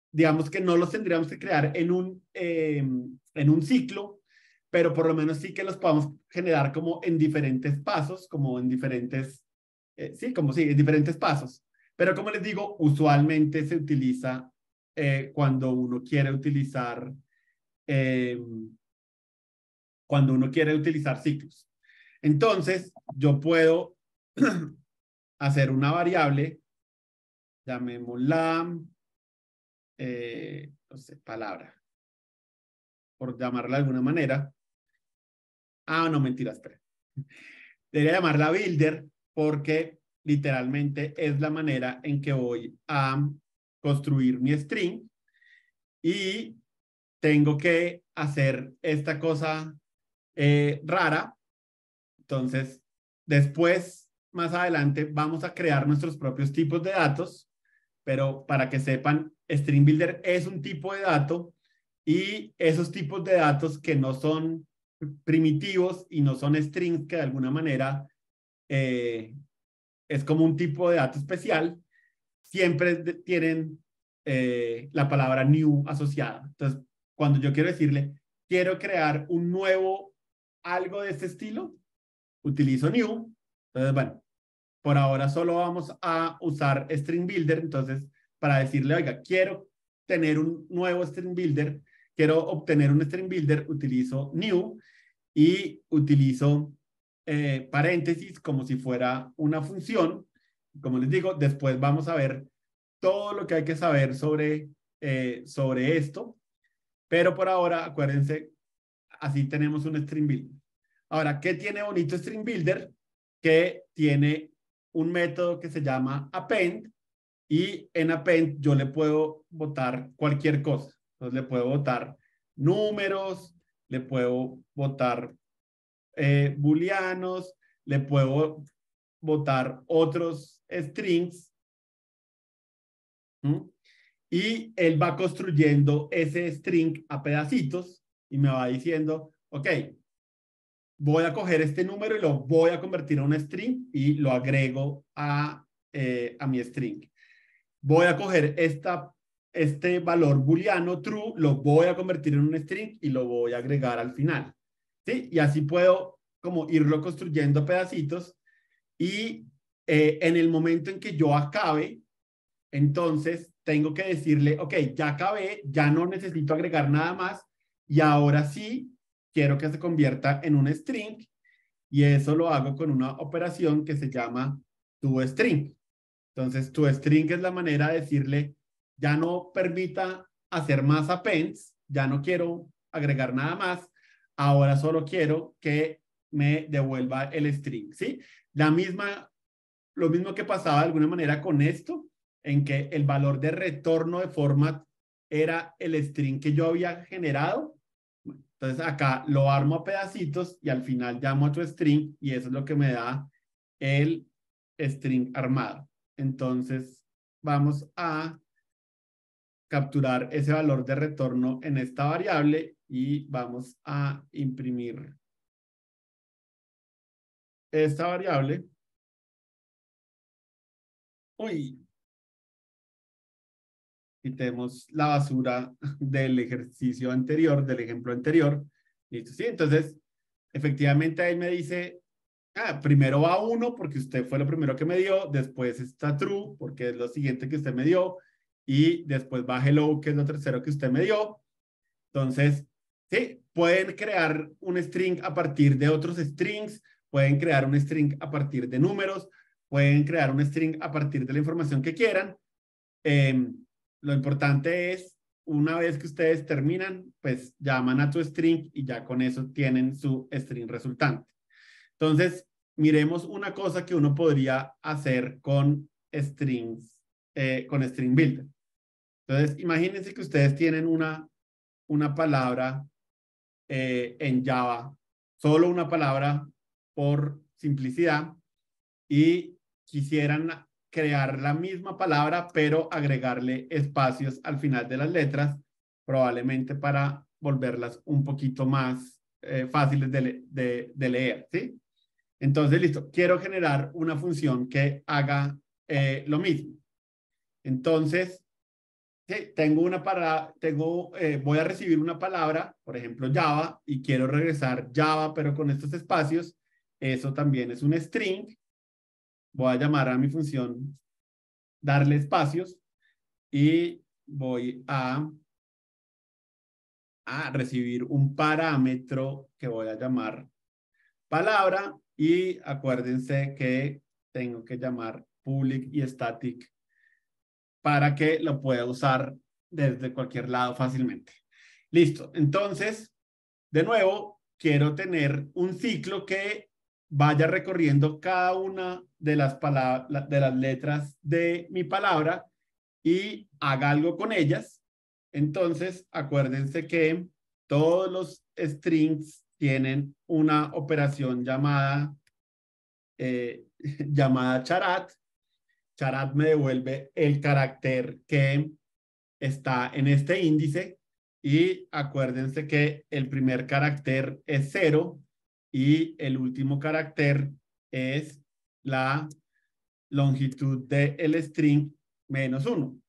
digamos que no los tendríamos que crear en un, em, en un ciclo, pero por lo menos sí que los podemos generar como en diferentes pasos, como en diferentes, eh, sí, como sí, en diferentes pasos. Pero como les digo, usualmente se utiliza eh, cuando uno quiere utilizar em, cuando uno quiere utilizar ciclos. Entonces, yo puedo hacer una variable, llamémosla, eh, no sé, palabra, por llamarla de alguna manera. Ah, no, mentiras pero Debería llamarla builder porque literalmente es la manera en que voy a construir mi string y tengo que hacer esta cosa eh, rara. Entonces, después, más adelante, vamos a crear nuestros propios tipos de datos, pero para que sepan, StringBuilder es un tipo de dato y esos tipos de datos que no son primitivos y no son strings que de alguna manera eh, es como un tipo de dato especial, siempre tienen eh, la palabra new asociada. Entonces, cuando yo quiero decirle, quiero crear un nuevo algo de este estilo, utilizo new. Entonces, bueno, por ahora solo vamos a usar string builder. Entonces, para decirle, oiga, quiero tener un nuevo string builder, quiero obtener un string builder, utilizo new y utilizo eh, paréntesis como si fuera una función. Como les digo, después vamos a ver todo lo que hay que saber sobre, eh, sobre esto. Pero por ahora, acuérdense, así tenemos un string builder. Ahora, ¿qué tiene bonito string builder? Que tiene un método que se llama append y en append yo le puedo botar cualquier cosa. Entonces le puedo botar números, le puedo botar eh, booleanos, le puedo botar otros strings y él va construyendo ese string a pedacitos y me va diciendo, ok, voy a coger este número y lo voy a convertir en un string y lo agrego eh, a, mi string. Voy a coger esta, este valor booleano true, lo voy a convertir en un string y lo voy a agregar al final. ¿sí? Y así puedo como irlo construyendo pedacitos y eh, en el momento en que yo acabe, entonces tengo que decirle, ok, ya acabé, ya no necesito agregar nada más, y ahora sí, quiero que se convierta en un string y eso lo hago con una operación que se llama toString. Entonces, toString es la manera de decirle, ya no permita hacer más appends, ya no quiero agregar nada más, ahora solo quiero que me devuelva el string, ¿sí? La misma, lo mismo que pasaba de alguna manera con esto, en que el valor de retorno de format era el string que yo había generado, entonces acá lo armo a pedacitos y al final llamo a otro string y eso es lo que me da el string armado. Entonces vamos a capturar ese valor de retorno en esta variable y vamos a imprimir esta variable. Uy, tenemos la basura del ejercicio anterior, del ejemplo anterior. ¿Listo? Sí, entonces, efectivamente, ahí me dice, ah, primero va uno porque usted fue lo primero que me dio, después está true porque es lo siguiente que usted me dio, y después va hello que es lo tercero que usted me dio. Entonces, sí, pueden crear un string a partir de otros strings, pueden crear un string a partir de números, pueden crear un string a partir de la información que quieran. Em, lo importante es, una vez que ustedes terminan, pues llaman a tu string y ya con eso tienen su string resultante. Entonces, miremos una cosa que uno podría hacer con strings, eh, con string builder. Entonces, imagínense que ustedes tienen una, una palabra eh, en Java, solo una palabra por simplicidad y quisieran crear la misma palabra, pero agregarle espacios al final de las letras, probablemente para volverlas un poquito más eh, fáciles de, leer, ¿sí? Entonces, listo, quiero generar una función que haga eh, lo mismo. Entonces, tengo una para, tengo, eh, voy a recibir una palabra, por ejemplo, Java, y quiero regresar Java, pero con estos espacios. Eso también es un string voy a llamar a mi función darle espacios y voy a, recibir un parámetro que voy a llamar palabra y acuérdense que tengo que llamar public y static para que lo pueda usar desde cualquier lado fácilmente. Listo. Entonces, de nuevo, quiero tener un ciclo que vaya recorriendo cada una de las, palabras, de las letras de mi palabra y haga algo con ellas. Entonces, acuérdense que todos los strings tienen una operación llamada, eh, llamada charat. Charat me devuelve el carácter que está en este índice y acuérdense que el primer carácter es cero y el último carácter es la longitud del string menos 1.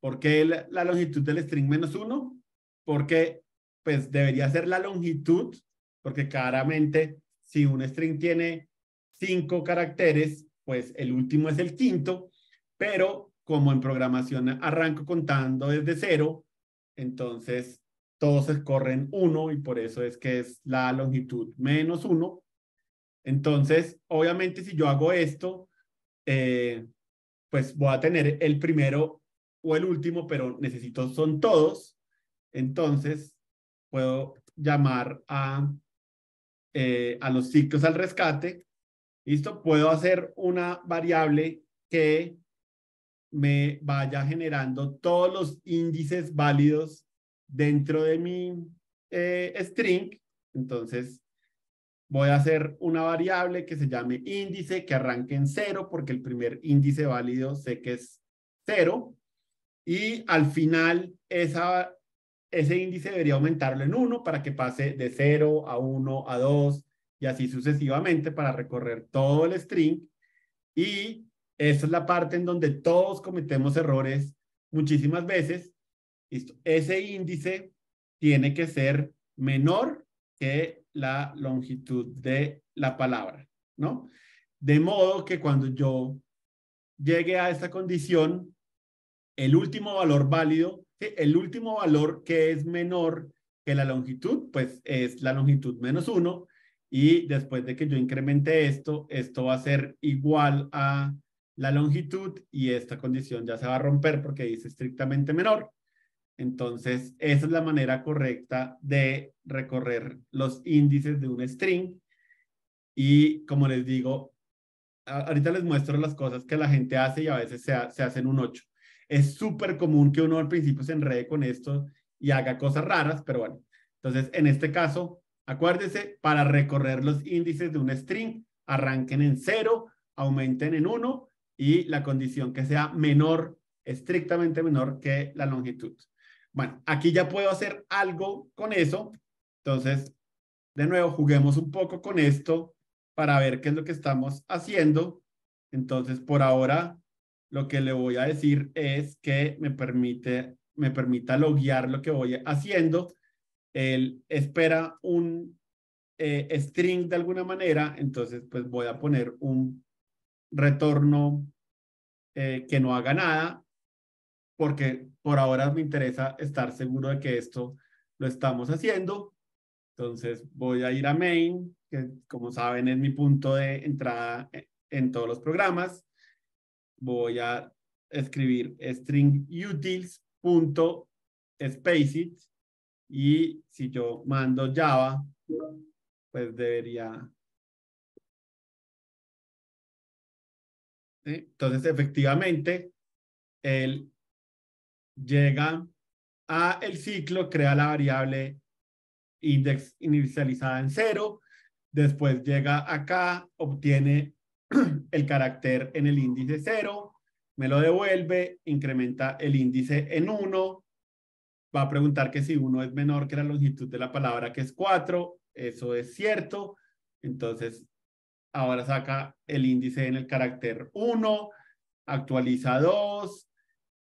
¿Por qué la, longitud del string menos 1? Porque pues debería ser la longitud, porque claramente si un string tiene cinco caracteres, pues el último es el quinto, pero como en programación arranco contando desde cero, entonces todos corren uno y por eso es que es la longitud menos uno. Entonces, obviamente, si yo hago esto, eh, pues voy a tener el primero o el último, pero necesito son todos. Entonces, puedo llamar a, eh, a los ciclos al rescate. ¿Listo? Puedo hacer una variable que me vaya generando todos los índices válidos dentro de mi eh, string, entonces voy a hacer una variable que se llame índice, que arranque en cero, porque el primer índice válido sé que es cero, y al final esa, ese índice debería aumentarlo en uno para que pase de cero a uno a dos, y así sucesivamente para recorrer todo el string, y esa es la parte en donde todos cometemos errores muchísimas veces, ese índice tiene que ser menor que la longitud de la palabra, ¿no? De modo que cuando yo llegue a esta condición, el último valor válido, el último valor que es menor que la longitud, pues es la longitud menos uno, y después de que yo incremente esto, esto va a ser igual a la longitud y esta condición ya se va a romper porque dice estrictamente menor. Entonces, esa es la manera correcta de recorrer los índices de un string. Y como les digo, ahorita les muestro las cosas que la gente hace y a veces se, se hacen un 8. Es súper común que uno al principio se enrede con esto y haga cosas raras, pero bueno. Entonces, en este caso, acuérdense, para recorrer los índices de un string, arranquen en 0, aumenten en 1 y la condición que sea menor, estrictamente menor que la longitud. Bueno, aquí ya puedo hacer algo con eso. Entonces, de nuevo, juguemos un poco con esto para ver qué es lo que estamos haciendo. Entonces, por ahora, lo que le voy a decir es que me, permite, me permita loguear lo que voy haciendo. Él espera un eh, string de alguna manera, entonces pues voy a poner un retorno eh, que no haga nada, porque por ahora me interesa estar seguro de que esto lo estamos haciendo. Entonces voy a ir a main, que como saben es mi punto de entrada en todos los programas. Voy a escribir string y si yo mando Java, pues debería... Entonces, efectivamente, el llega a el ciclo, crea la variable index inicializada en cero, después llega acá, obtiene el carácter en el índice cero, me lo devuelve, incrementa el índice en uno, va a preguntar que si uno es menor que la longitud de la palabra, que es 4, eso es cierto, entonces ahora saca el índice en el carácter 1, actualiza 2,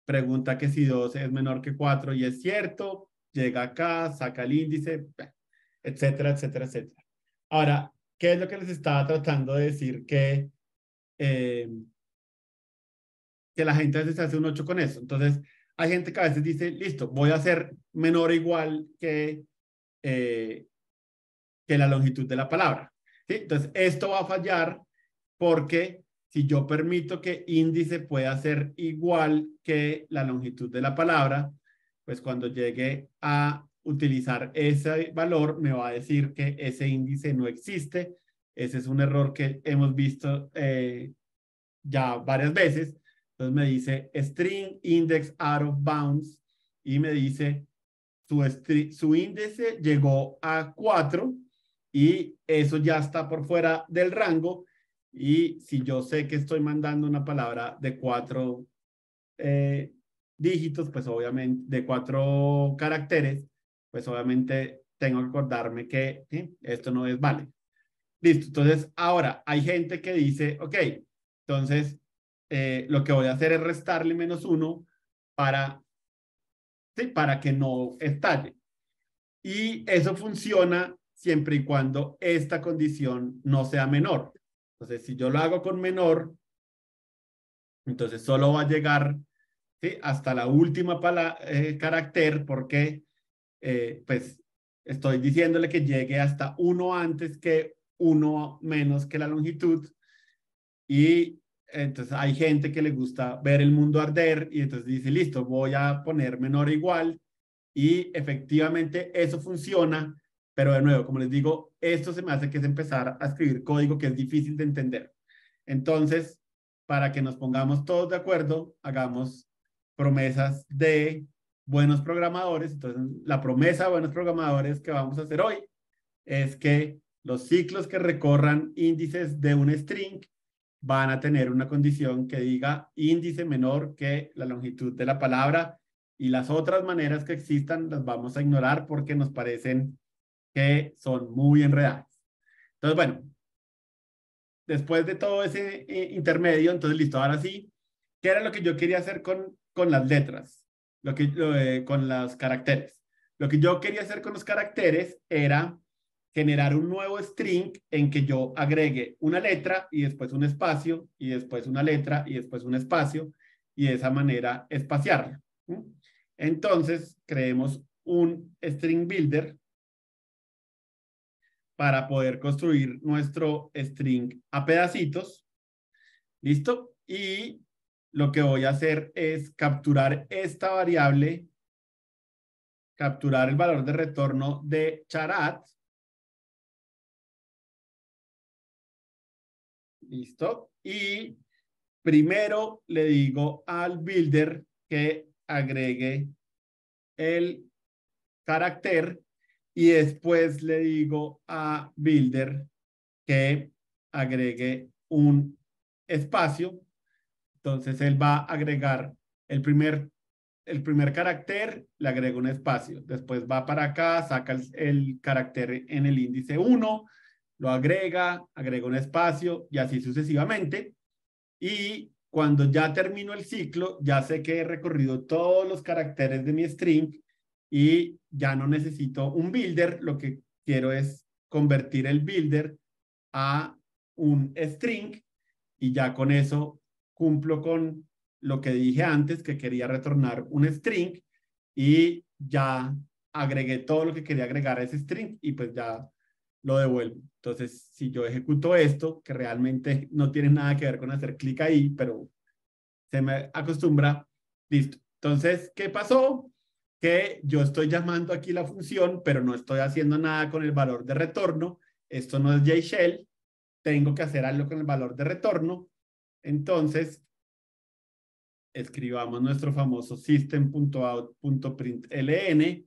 pregunta que si 2 es menor que 4 y es cierto, llega acá, saca el índice, etcétera, etcétera, etcétera. Ahora, ¿qué es lo que les estaba tratando de decir? Que, eh, la gente a veces hace un 8 con eso. Entonces, hay gente que a veces dice, listo, voy a hacer menor o igual eh, que, la longitud de la palabra. ¿Sí? Entonces, esto va a fallar porque si yo permito que índice pueda ser igual que la longitud de la palabra, pues cuando llegue a utilizar ese valor, me va a decir que ese índice no existe. Ese es un error que hemos visto eh, ya varias veces. Entonces me dice string index out of bounds y me dice su, su índice llegó a 4 y eso ya está por fuera del rango y si yo sé que estoy mandando una palabra de cuatro eh, dígitos, pues obviamente, de cuatro caracteres, pues obviamente tengo que acordarme que ¿eh? esto no es vale. Listo, entonces ahora hay gente que dice, ok, entonces eh, lo que voy a hacer es restarle menos uno para, para que no estalle. Y eso funciona siempre y cuando esta condición no sea menor. Entonces, si yo lo hago con menor, entonces solo va a llegar hasta la última para, eh, carácter porque eh, pues estoy diciéndole que llegue hasta uno antes que uno menos que la longitud. Y entonces hay gente que le gusta ver el mundo arder y entonces dice, listo, voy a poner menor igual. Y efectivamente eso funciona pero de nuevo, como les digo, esto se me hace que es empezar a escribir código que es difícil de entender. Entonces, para que nos pongamos todos de acuerdo, hagamos promesas de buenos programadores. Entonces, la promesa de buenos programadores que vamos a hacer hoy es que los ciclos que recorran índices de un string van a tener una condición que diga índice menor que la longitud de la palabra y las otras maneras que existan las vamos a ignorar porque nos parecen que son muy enredadas. Entonces, bueno, después de todo ese eh, intermedio, entonces listo, ahora sí, ¿qué era lo que yo quería hacer con, con las letras? Lo que, con los caracteres. Lo que yo quería hacer con los caracteres era generar un nuevo string en que yo agregue una letra y después un espacio y después una letra y después un espacio y de esa manera espaciarla. Entonces, creemos un string builder para poder construir nuestro string a pedacitos. ¿Listo? Y lo que voy a hacer es capturar esta variable, capturar el valor de retorno de charat. ¿Listo? Y primero le digo al builder que agregue el carácter y después le digo a Builder que agregue un espacio. Entonces él va a agregar el primer, el primer carácter, le agrega un espacio. Después va para acá, saca el, carácter en el índice 1, lo agrega, agrega un espacio y así sucesivamente. Y cuando ya termino el ciclo, ya sé que he recorrido todos los caracteres de mi string y ya no necesito un builder, lo que quiero es convertir el builder a un string y ya con eso cumplo con lo que dije antes, que quería retornar un string y ya agregué todo lo que quería agregar a ese string y pues ya lo devuelvo. Entonces, si yo ejecuto esto, que realmente no tiene nada que ver con hacer clic ahí, pero se me acostumbra, listo. Entonces, ¿qué pasó? que yo estoy llamando aquí la función, pero no estoy haciendo nada con el valor de retorno. Esto no es JShell Tengo que hacer algo con el valor de retorno. Entonces, escribamos nuestro famoso system.out.println,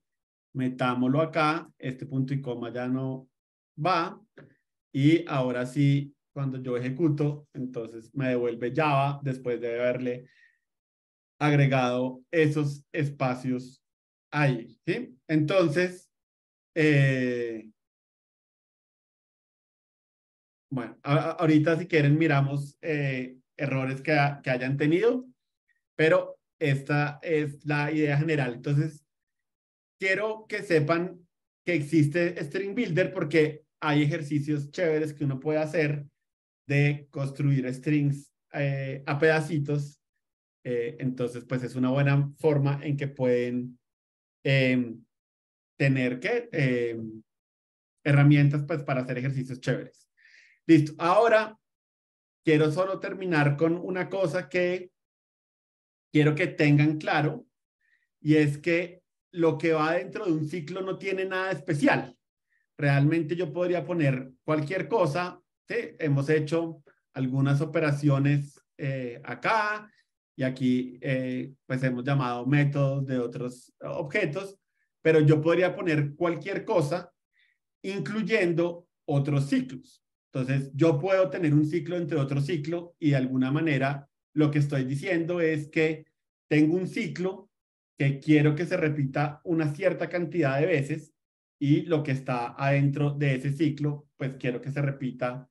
metámoslo acá, este punto y coma ya no va, y ahora sí, cuando yo ejecuto, entonces me devuelve Java después de haberle agregado esos espacios ahí, ¿sí? Entonces, eh, bueno, ahorita si quieren miramos eh, errores que, que, hayan tenido, pero esta es la idea general. Entonces, quiero que sepan que existe String Builder porque hay ejercicios chéveres que uno puede hacer de construir strings eh, a pedacitos. entonces, pues es una buena forma en que pueden eh, tener que eh, herramientas pues, para hacer ejercicios chéveres. Listo. Ahora quiero solo terminar con una cosa que quiero que tengan claro y es que lo que va dentro de un ciclo no tiene nada especial. Realmente yo podría poner cualquier cosa. ¿sí? Hemos hecho algunas operaciones eh, acá, y aquí eh, pues hemos llamado métodos de otros objetos, pero yo podría poner cualquier cosa, incluyendo otros ciclos. Entonces, yo puedo tener un ciclo entre otro ciclo y de alguna manera lo que estoy diciendo es que tengo un ciclo que quiero que se repita una cierta cantidad de veces y lo que está adentro de ese ciclo, pues quiero que se repita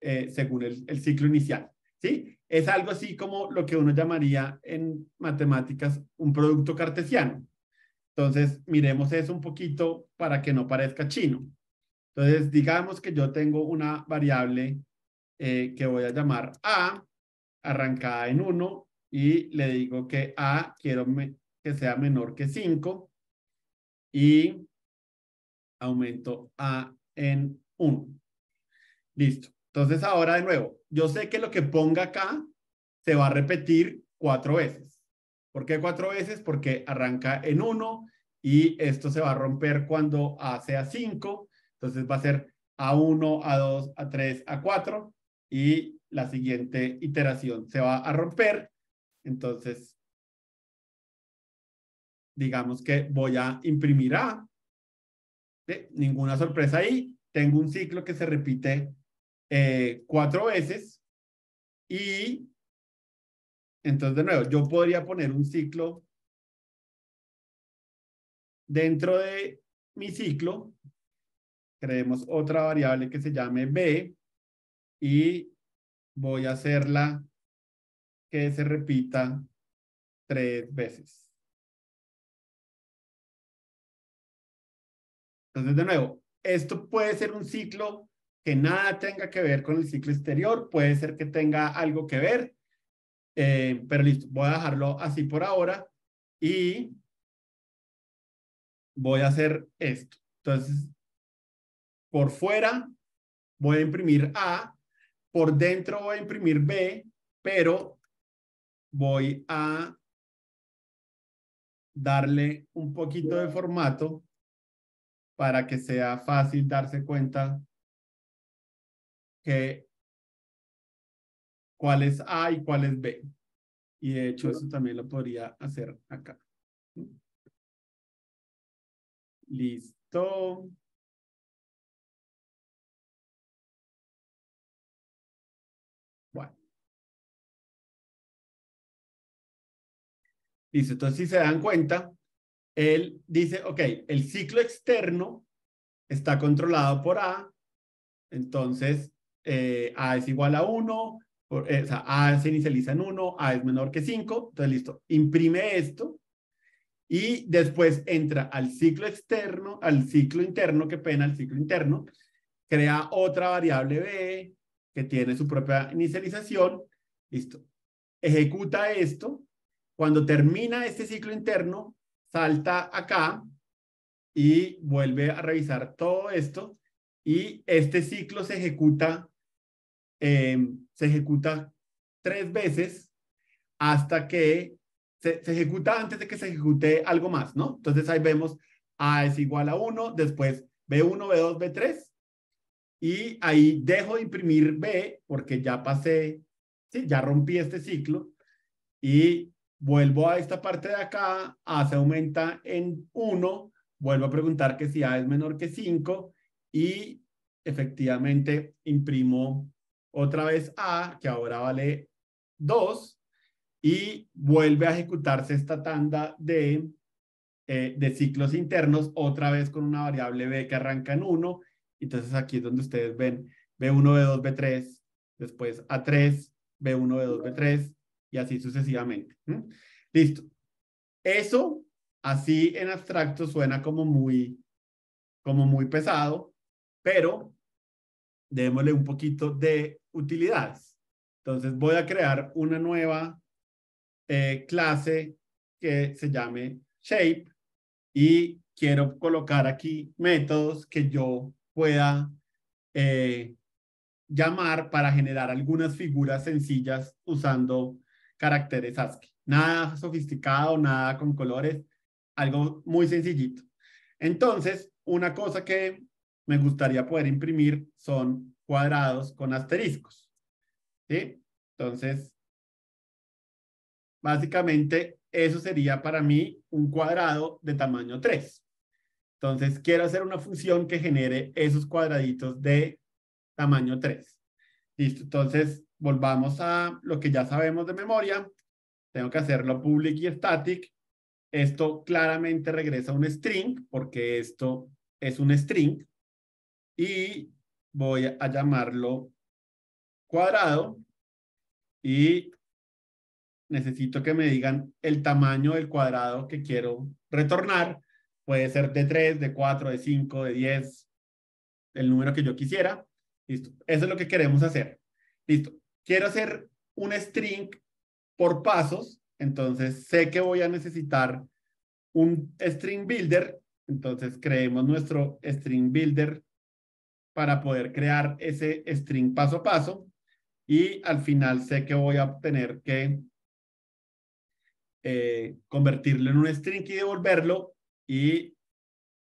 eh, según el, ciclo inicial. ¿Sí? Es algo así como lo que uno llamaría en matemáticas un producto cartesiano. Entonces, miremos eso un poquito para que no parezca chino. Entonces, digamos que yo tengo una variable eh, que voy a llamar A, arrancada en 1, y le digo que A quiero que sea menor que 5, y aumento A en 1. Listo. Entonces, ahora de nuevo, yo sé que lo que ponga acá se va a repetir cuatro veces. ¿Por qué cuatro veces? Porque arranca en uno y esto se va a romper cuando A sea cinco. Entonces va a ser A1, A2, A3, A4 y la siguiente iteración se va a romper. Entonces, digamos que voy a imprimir A. Ninguna sorpresa ahí. Tengo un ciclo que se repite eh, cuatro veces y entonces de nuevo, yo podría poner un ciclo dentro de mi ciclo, creemos otra variable que se llame B y voy a hacerla que se repita tres veces. Entonces, de nuevo, esto puede ser un ciclo que nada tenga que ver con el ciclo exterior, puede ser que tenga algo que ver, eh, pero listo, voy a dejarlo así por ahora y voy a hacer esto. Entonces, por fuera voy a imprimir A, por dentro voy a imprimir B, pero voy a darle un poquito de formato para que sea fácil darse cuenta que cuál es A y cuál es B. Y de hecho eso también lo podría hacer acá. Listo. Bueno. Listo, entonces si se dan cuenta, él dice, ok, el ciclo externo está controlado por A, entonces eh, a es igual a 1, eh, o sea, A se inicializa en 1, A es menor que 5, entonces listo, imprime esto y después entra al ciclo externo, al ciclo interno, que pena, el ciclo interno, crea otra variable B que tiene su propia inicialización, listo, ejecuta esto, cuando termina este ciclo interno, salta acá y vuelve a revisar todo esto y este ciclo se ejecuta eh, se ejecuta tres veces hasta que se, se, ejecuta antes de que se ejecute algo más, ¿no? Entonces ahí vemos A es igual a 1, después B1, B2, B3, y ahí dejo de imprimir B porque ya pasé, ¿sí? ya rompí este ciclo, y vuelvo a esta parte de acá, A se aumenta en 1, vuelvo a preguntar que si A es menor que 5, y efectivamente imprimo otra vez A, que ahora vale 2, y vuelve a ejecutarse esta tanda eh, de, ciclos internos, otra vez con una variable B que arranca en 1. Entonces aquí es donde ustedes ven B1, B2, B3, después A3, B1, B2, B3, y así sucesivamente. Listo. Eso, así en abstracto, suena como muy, como muy pesado, pero démosle un poquito de utilidades. Entonces voy a crear una nueva eh, clase que se llame shape y quiero colocar aquí métodos que yo pueda eh, llamar para generar algunas figuras sencillas usando caracteres ASCII. Nada sofisticado, nada con colores, algo muy sencillito. Entonces, una cosa que me gustaría poder imprimir son cuadrados con asteriscos. ¿Sí? Entonces, básicamente, eso sería para mí un cuadrado de tamaño 3. Entonces, quiero hacer una función que genere esos cuadraditos de tamaño 3. Listo, entonces volvamos a lo que ya sabemos de memoria. Tengo que hacerlo public y static. Esto claramente regresa a un string, porque esto es un string. Y voy a llamarlo cuadrado y necesito que me digan el tamaño del cuadrado que quiero retornar. Puede ser de 3, de 4, de 5, de 10, el número que yo quisiera. Listo. Eso es lo que queremos hacer. Listo. Quiero hacer un string por pasos. Entonces sé que voy a necesitar un string builder. Entonces creemos nuestro string builder para poder crear ese string paso a paso y al final sé que voy a tener que eh, convertirlo en un string y devolverlo y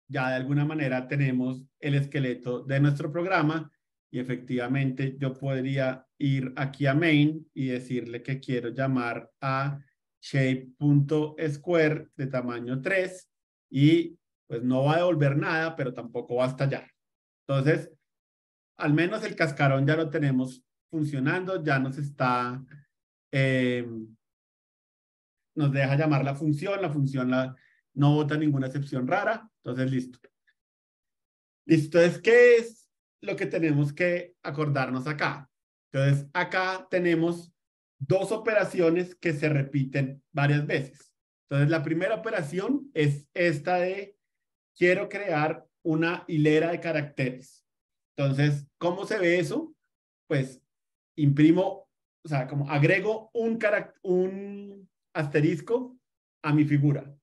ya de alguna manera tenemos el esqueleto de nuestro programa y efectivamente yo podría ir aquí a main y decirle que quiero llamar a shape.square de tamaño 3 y pues no va a devolver nada, pero tampoco va a estallar. Entonces, al menos el cascarón ya lo tenemos funcionando, ya nos está, em, nos deja llamar la función, la función la, no vota ninguna excepción rara, entonces listo. Listo, es qué es lo que tenemos que acordarnos acá. Entonces acá tenemos dos operaciones que se repiten varias veces. Entonces la primera operación es esta de quiero crear una hilera de caracteres. Entonces, ¿cómo se ve eso? Pues imprimo, o sea, como agrego un, un asterisco a mi figura.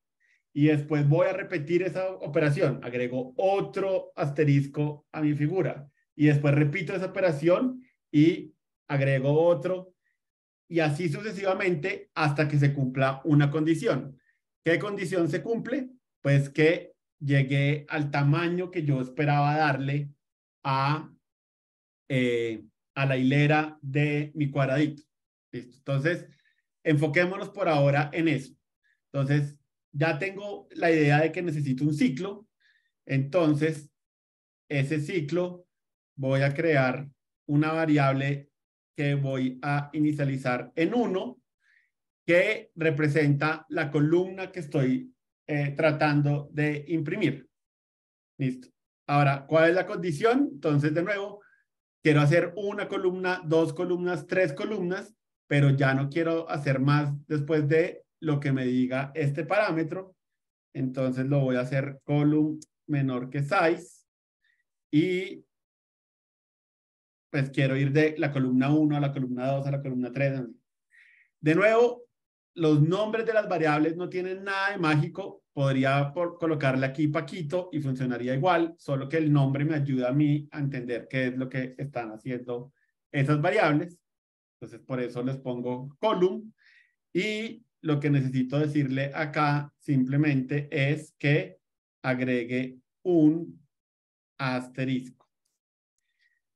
Y después voy a repetir esa operación. Agrego otro asterisco a mi figura. Y después repito esa operación y agrego otro. Y así sucesivamente hasta que se cumpla una condición. ¿Qué condición se cumple? Pues que llegué al tamaño que yo esperaba darle a, eh, a la hilera de mi cuadradito. ¿Listo? Entonces, enfoquémonos por ahora en eso. Entonces, ya tengo la idea de que necesito un ciclo. Entonces, ese ciclo voy a crear una variable que voy a inicializar en 1 que representa la columna que estoy eh, tratando de imprimir. Listo. Ahora, ¿cuál es la condición? Entonces, de nuevo, quiero hacer una columna, dos columnas, tres columnas, pero ya no quiero hacer más después de lo que me diga este parámetro. Entonces lo voy a hacer column menor que size y pues quiero ir de la columna 1 a la columna 2 a la columna 3. De nuevo, los nombres de las variables no tienen nada de mágico, podría por colocarle aquí Paquito y funcionaría igual, solo que el nombre me ayuda a mí a entender qué es lo que están haciendo esas variables. Entonces, por eso les pongo column. Y lo que necesito decirle acá simplemente es que agregue un asterisco.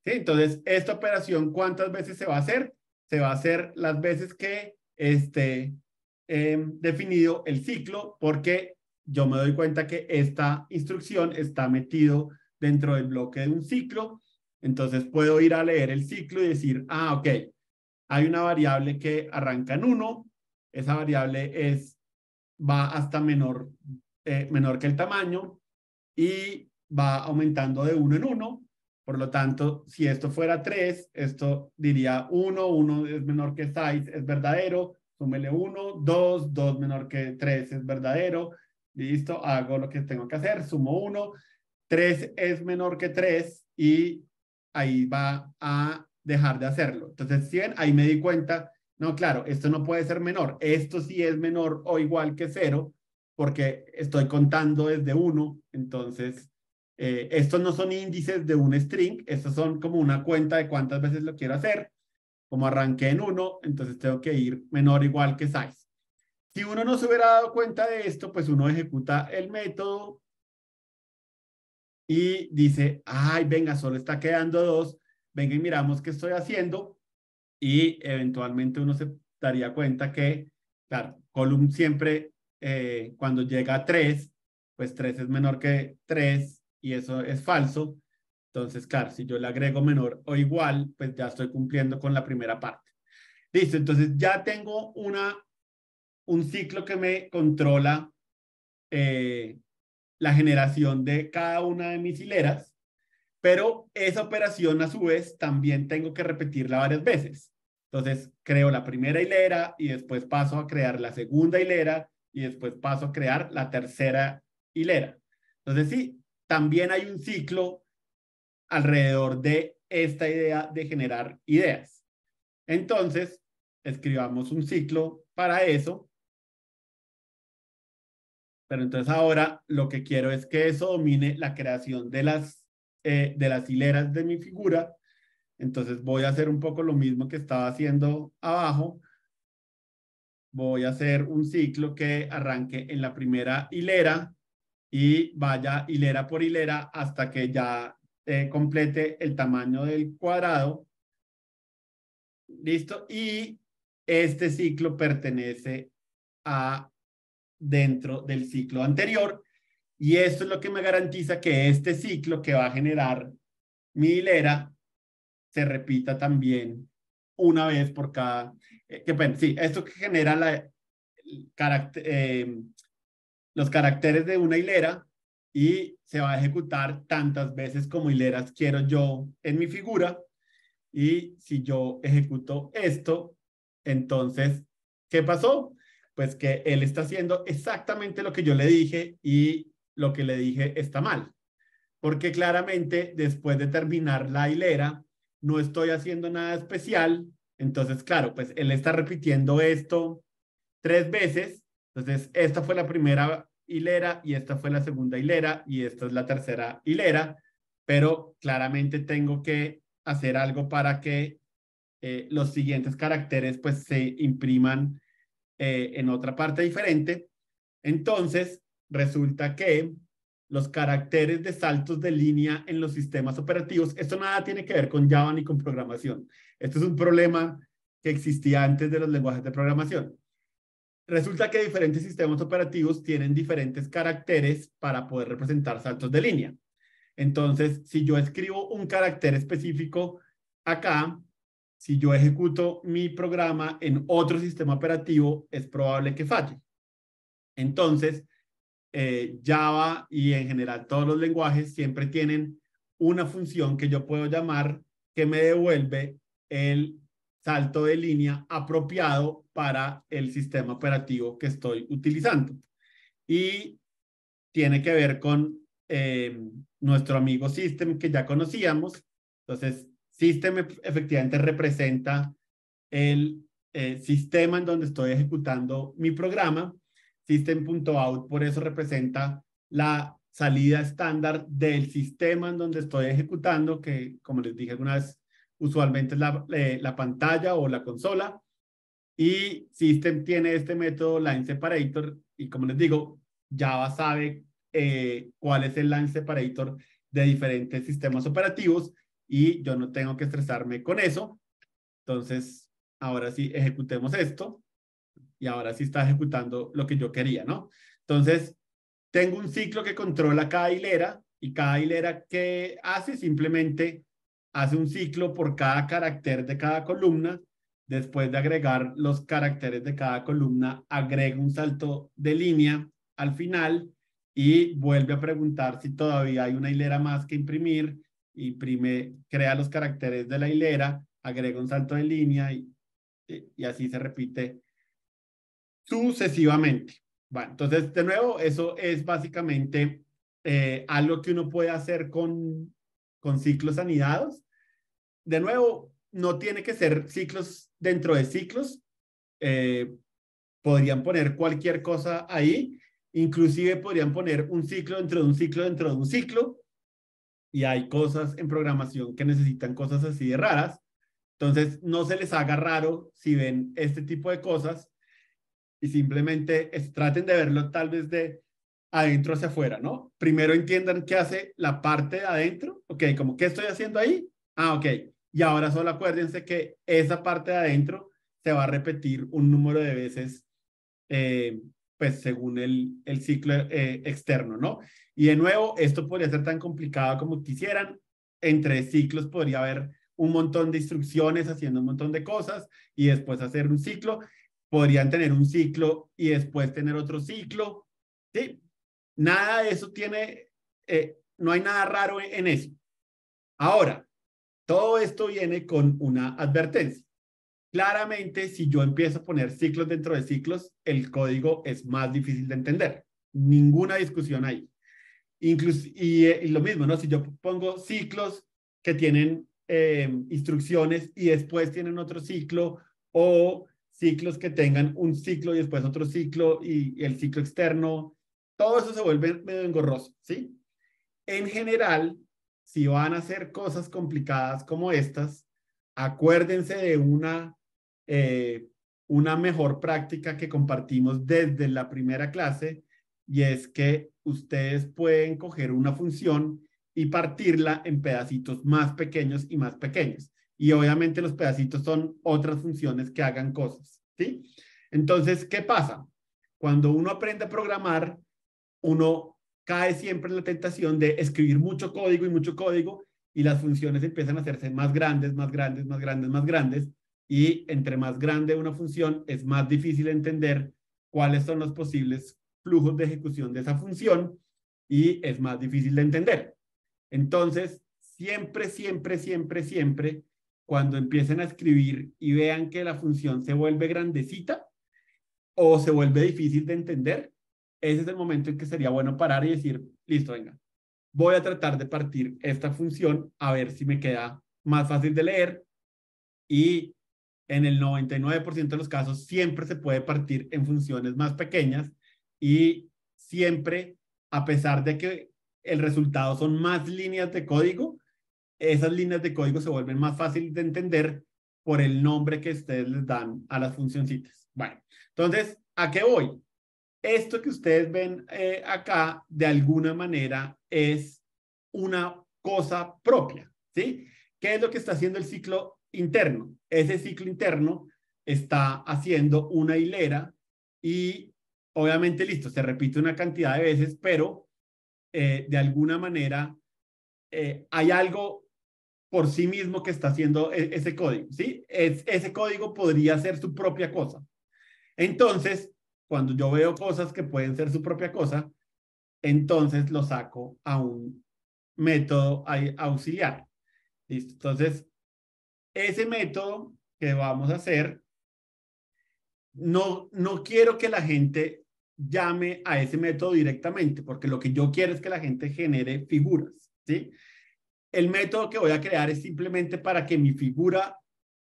¿Sí? Entonces, esta operación, ¿cuántas veces se va a hacer? Se va a hacer las veces que esté em, definido el ciclo porque yo me doy cuenta que esta instrucción está metido dentro del bloque de un ciclo, entonces puedo ir a leer el ciclo y decir, ah, ok, hay una variable que arranca en 1, esa variable es, va hasta menor, eh, menor que el tamaño y va aumentando de 1 en 1, por lo tanto, si esto fuera 3, esto diría 1, 1 es menor que 6, es verdadero, súmele 1, 2, 2 menor que 3 es verdadero, Listo, hago lo que tengo que hacer, sumo 1, 3 es menor que 3 y ahí va a dejar de hacerlo. Entonces, si ahí me di cuenta, no, claro, esto no puede ser menor, esto sí es menor o igual que 0 porque estoy contando desde 1, entonces eh, estos no son índices de un string, estos son como una cuenta de cuántas veces lo quiero hacer. Como arranqué en 1, entonces tengo que ir menor o igual que size. Si uno no se hubiera dado cuenta de esto, pues uno ejecuta el método y dice, ay, venga, solo está quedando dos, venga y miramos qué estoy haciendo y eventualmente uno se daría cuenta que, claro, column siempre eh, cuando llega a tres, pues tres es menor que tres y eso es falso. Entonces, claro, si yo le agrego menor o igual, pues ya estoy cumpliendo con la primera parte. Listo, entonces ya tengo una un ciclo que me controla eh, la generación de cada una de mis hileras, pero esa operación a su vez también tengo que repetirla varias veces. Entonces creo la primera hilera y después paso a crear la segunda hilera y después paso a crear la tercera hilera. Entonces sí, también hay un ciclo alrededor de esta idea de generar ideas. Entonces, escribamos un ciclo para eso pero entonces ahora lo que quiero es que eso domine la creación de las, eh, de las hileras de mi figura. Entonces voy a hacer un poco lo mismo que estaba haciendo abajo. Voy a hacer un ciclo que arranque en la primera hilera y vaya hilera por hilera hasta que ya eh, complete el tamaño del cuadrado. Listo. Y este ciclo pertenece a dentro del ciclo anterior. Y esto es lo que me garantiza que este ciclo que va a generar mi hilera se repita también una vez por cada... Eh, que, sí, esto que genera la, em, los caracteres de una hilera y se va a ejecutar tantas veces como hileras quiero yo en mi figura. Y si yo ejecuto esto, entonces, ¿qué pasó? pues que él está haciendo exactamente lo que yo le dije y lo que le dije está mal. Porque claramente después de terminar la hilera, no estoy haciendo nada especial. Entonces, claro, pues él está repitiendo esto tres veces. Entonces, esta fue la primera hilera y esta fue la segunda hilera y esta es la tercera hilera. Pero claramente tengo que hacer algo para que eh, los siguientes caracteres pues se impriman eh, en otra parte diferente. Entonces, resulta que los caracteres de saltos de línea en los sistemas operativos, esto nada tiene que ver con Java ni con programación. Esto es un problema que existía antes de los lenguajes de programación. Resulta que diferentes sistemas operativos tienen diferentes caracteres para poder representar saltos de línea. Entonces, si yo escribo un carácter específico acá, si yo ejecuto mi programa en otro sistema operativo, es probable que falle. Entonces, eh, Java y en general todos los lenguajes siempre tienen una función que yo puedo llamar que me devuelve el salto de línea apropiado para el sistema operativo que estoy utilizando. Y tiene que ver con eh, nuestro amigo System que ya conocíamos. Entonces, System efectivamente representa el eh, sistema en donde estoy ejecutando mi programa. System.out por eso representa la salida estándar del sistema en donde estoy ejecutando, que como les dije alguna vez, usualmente es la, eh, pantalla o la consola. Y System tiene este método line separator y como les digo, Java sabe eh, cuál es el line separator de diferentes sistemas operativos y yo no tengo que estresarme con eso. Entonces, ahora sí, ejecutemos esto y ahora sí está ejecutando lo que yo quería, ¿no? Entonces, tengo un ciclo que controla cada hilera y cada hilera que hace simplemente hace un ciclo por cada carácter de cada columna. Después de agregar los caracteres de cada columna, agrega un salto de línea al final y vuelve a preguntar si todavía hay una hilera más que imprimir imprime, crea los caracteres de la hilera, agrega un salto de línea y, y así se repite sucesivamente. Bueno, entonces, de nuevo, eso es básicamente eh, algo que uno puede hacer con, con ciclos anidados. De nuevo, no tiene que ser ciclos dentro de ciclos. Eh, podrían poner cualquier cosa ahí. Inclusive podrían poner un ciclo dentro de un ciclo dentro de un ciclo y hay cosas en programación que necesitan cosas así de raras. Entonces, no se les haga raro si ven este tipo de cosas y simplemente traten de verlo tal vez de adentro hacia afuera, ¿no? Primero entiendan qué hace la parte de adentro, ok, como qué estoy haciendo ahí, ah, ok, y ahora solo acuérdense que esa parte de adentro se va a repetir un número de veces, eh, pues según el, el ciclo eh, externo, ¿no? Y de nuevo, esto podría ser tan complicado como quisieran. Entre ciclos podría haber un montón de instrucciones haciendo un montón de cosas y después hacer un ciclo. Podrían tener un ciclo y después tener otro ciclo. ¿sí? Nada de eso tiene, eh, no hay nada raro en eso. Ahora, todo esto viene con una advertencia. Claramente, si yo empiezo a poner ciclos dentro de ciclos, el código es más difícil de entender. Ninguna discusión ahí. Incluso eh, y, lo mismo, ¿no? Si yo pongo ciclos que tienen em, instrucciones y después tienen otro ciclo o ciclos que tengan un ciclo y después otro ciclo y, el ciclo externo, todo eso se vuelve medio engorroso, ¿sí? En general, si van a hacer cosas complicadas como estas, acuérdense de una, eh, una mejor práctica que compartimos desde la primera clase, y es que ustedes pueden coger una función y partirla en pedacitos más pequeños y más pequeños. Y obviamente los pedacitos son otras funciones que hagan cosas, ¿sí? Entonces, ¿qué pasa? Cuando uno aprende a programar, uno cae siempre en la tentación de escribir mucho código y mucho código y las funciones empiezan a hacerse más grandes, más grandes, más grandes, más grandes. Y entre más grande una función, es más difícil entender cuáles son los posibles flujos de ejecución de esa función y es más difícil de entender. Entonces, siempre, siempre, siempre, siempre, cuando empiecen a escribir y vean que la función se vuelve grandecita o se vuelve difícil de entender, ese es el momento en que sería bueno parar y decir, listo, venga, voy a tratar de partir esta función a ver si me queda más fácil de leer y en el 99% de los casos siempre se puede partir en funciones más pequeñas y siempre, a pesar de que el resultado son más líneas de código, esas líneas de código se vuelven más fáciles de entender por el nombre que ustedes les dan a las funcioncitas. Bueno, entonces, ¿a qué voy? Esto que ustedes ven eh, acá, de alguna manera, es una cosa propia, ¿sí? ¿Qué es lo que está haciendo el ciclo interno? Ese ciclo interno está haciendo una hilera y obviamente listo, se repite una cantidad de veces, pero eh, de alguna manera eh, hay algo por sí mismo que está haciendo e-, ese código, ¿sí? ese código podría ser su propia cosa. Entonces, cuando yo veo cosas que pueden ser su propia cosa, entonces lo saco a un método auxiliar. ¿Listo? Entonces, ese método que vamos a hacer, no, no quiero que la gente llame a ese método directamente, porque lo que yo quiero es que la gente genere figuras, ¿sí? El método que voy a crear es simplemente para que mi figura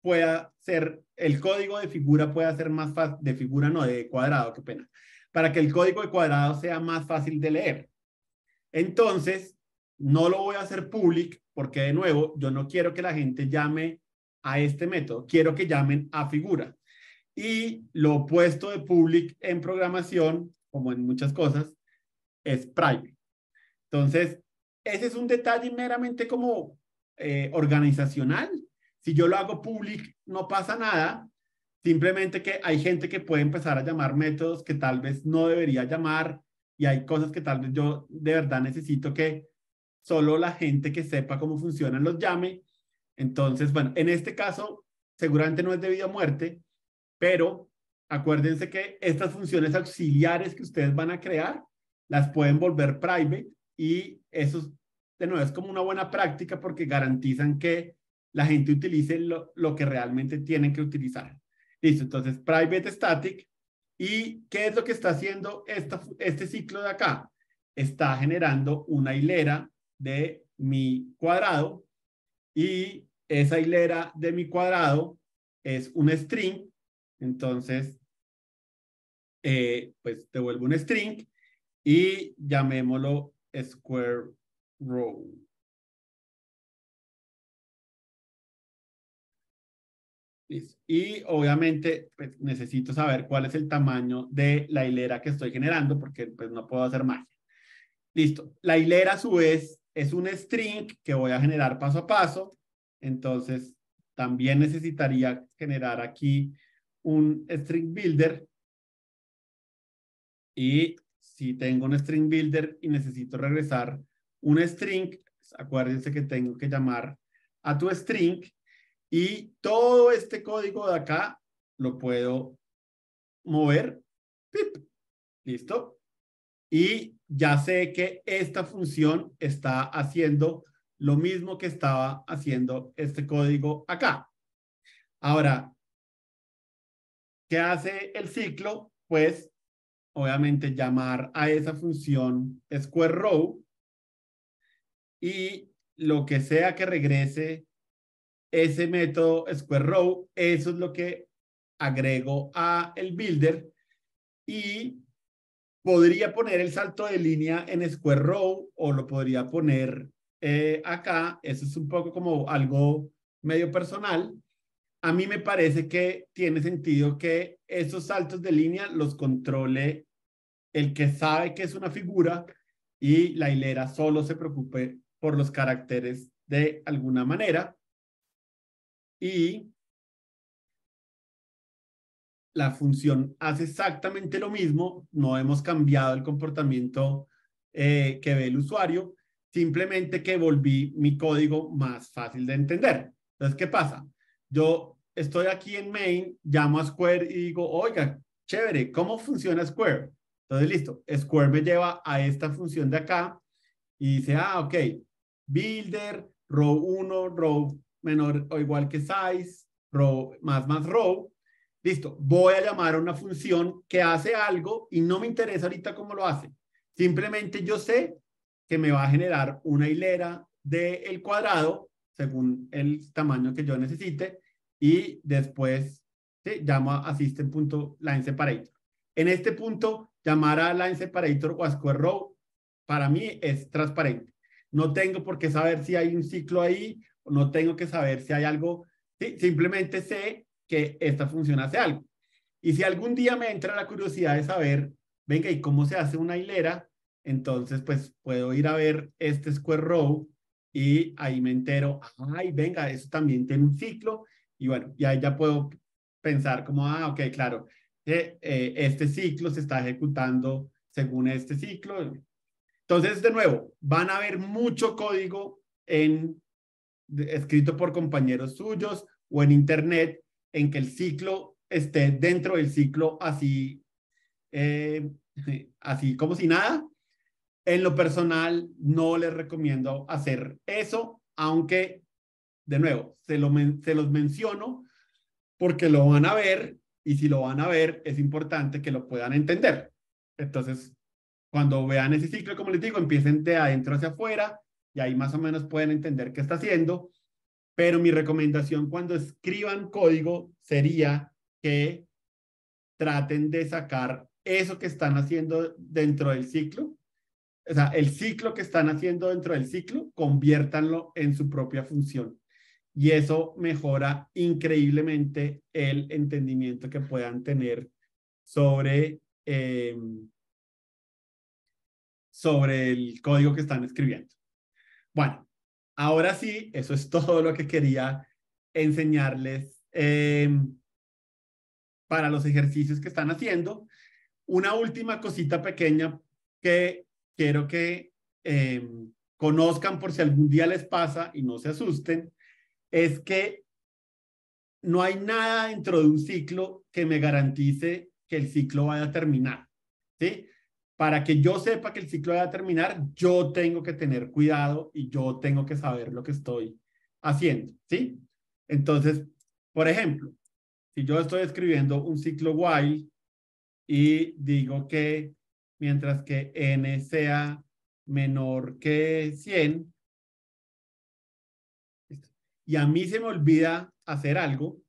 pueda ser, el código de figura pueda ser más fácil, de figura no, de cuadrado, qué pena, para que el código de cuadrado sea más fácil de leer. Entonces, no lo voy a hacer public porque de nuevo, yo no quiero que la gente llame a este método, quiero que llamen a figura. Y lo opuesto de public en programación, como en muchas cosas, es private. Entonces, ese es un detalle meramente como eh, organizacional. Si yo lo hago public, no pasa nada. Simplemente que hay gente que puede empezar a llamar métodos que tal vez no debería llamar y hay cosas que tal vez yo de verdad necesito que solo la gente que sepa cómo funcionan los llame. Entonces, bueno, en este caso seguramente no es debido a muerte, pero acuérdense que estas funciones auxiliares que ustedes van a crear las pueden volver private y eso, de nuevo, es como una buena práctica porque garantizan que la gente utilice lo, que realmente tienen que utilizar. Listo, entonces private static. ¿Y qué es lo que está haciendo esta, este ciclo de acá? Está generando una hilera de mi cuadrado y esa hilera de mi cuadrado es un string entonces, eh, pues devuelvo un string y llamémoslo square row. Y obviamente pues, necesito saber cuál es el tamaño de la hilera que estoy generando porque pues, no puedo hacer magia. Listo. La hilera a su vez es un string que voy a generar paso a paso. Entonces también necesitaría generar aquí un string builder y si tengo un string builder y necesito regresar un string, acuérdense que tengo que llamar a tu string y todo este código de acá lo puedo mover. ¡Pip! ¿Listo? Y ya sé que esta función está haciendo lo mismo que estaba haciendo este código acá. Ahora, ¿Qué hace el ciclo? Pues, obviamente, llamar a esa función square row y lo que sea que regrese ese método square row, eso es lo que agrego a el builder y podría poner el salto de línea en square row o lo podría poner eh, acá. Eso es un poco como algo medio personal a mí me parece que tiene sentido que esos saltos de línea los controle el que sabe que es una figura y la hilera solo se preocupe por los caracteres de alguna manera y la función hace exactamente lo mismo, no hemos cambiado el comportamiento eh, que ve el usuario, simplemente que volví mi código más fácil de entender. Entonces, ¿qué pasa? Yo estoy aquí en main, llamo a Square y digo, oiga, chévere, ¿cómo funciona Square? Entonces, listo, Square me lleva a esta función de acá y dice, ah, ok, builder, row 1, row menor o igual que size, row más más row. Listo, voy a llamar a una función que hace algo y no me interesa ahorita cómo lo hace. Simplemente yo sé que me va a generar una hilera del cuadrado según el tamaño que yo necesite y después ¿sí? llamo a separator En este punto, llamar a line separator o a square row para mí es transparente. No tengo por qué saber si hay un ciclo ahí, no tengo que saber si hay algo, simplemente sé que esta función hace algo. Y si algún día me entra la curiosidad de saber, venga, ¿y cómo se hace una hilera? Entonces, pues puedo ir a ver este square row y ahí me entero, ay, venga, eso también tiene un ciclo y bueno, y ahí ya puedo pensar como, ah, ok, claro, eh, eh, este ciclo se está ejecutando según este ciclo. Entonces, de nuevo, van a ver mucho código en, escrito por compañeros suyos o en Internet en que el ciclo esté dentro del ciclo así, eh, así como si nada. En lo personal, no les recomiendo hacer eso, aunque de nuevo, se, lo se los menciono porque lo van a ver y si lo van a ver es importante que lo puedan entender. Entonces, cuando vean ese ciclo, como les digo, empiecen de adentro hacia afuera y ahí más o menos pueden entender qué está haciendo. Pero mi recomendación cuando escriban código sería que traten de sacar eso que están haciendo dentro del ciclo. O sea, el ciclo que están haciendo dentro del ciclo, conviértanlo en su propia función y eso mejora increíblemente el entendimiento que puedan tener sobre, eh, sobre el código que están escribiendo. Bueno, ahora sí, eso es todo lo que quería enseñarles eh, para los ejercicios que están haciendo. Una última cosita pequeña que quiero que eh, conozcan por si algún día les pasa y no se asusten es que no hay nada dentro de un ciclo que me garantice que el ciclo vaya a terminar. ¿sí? Para que yo sepa que el ciclo va a terminar, yo tengo que tener cuidado y yo tengo que saber lo que estoy haciendo. ¿sí? Entonces, por ejemplo, si yo estoy escribiendo un ciclo while y digo que mientras que n sea menor que 100, y a mí se me olvida hacer algo,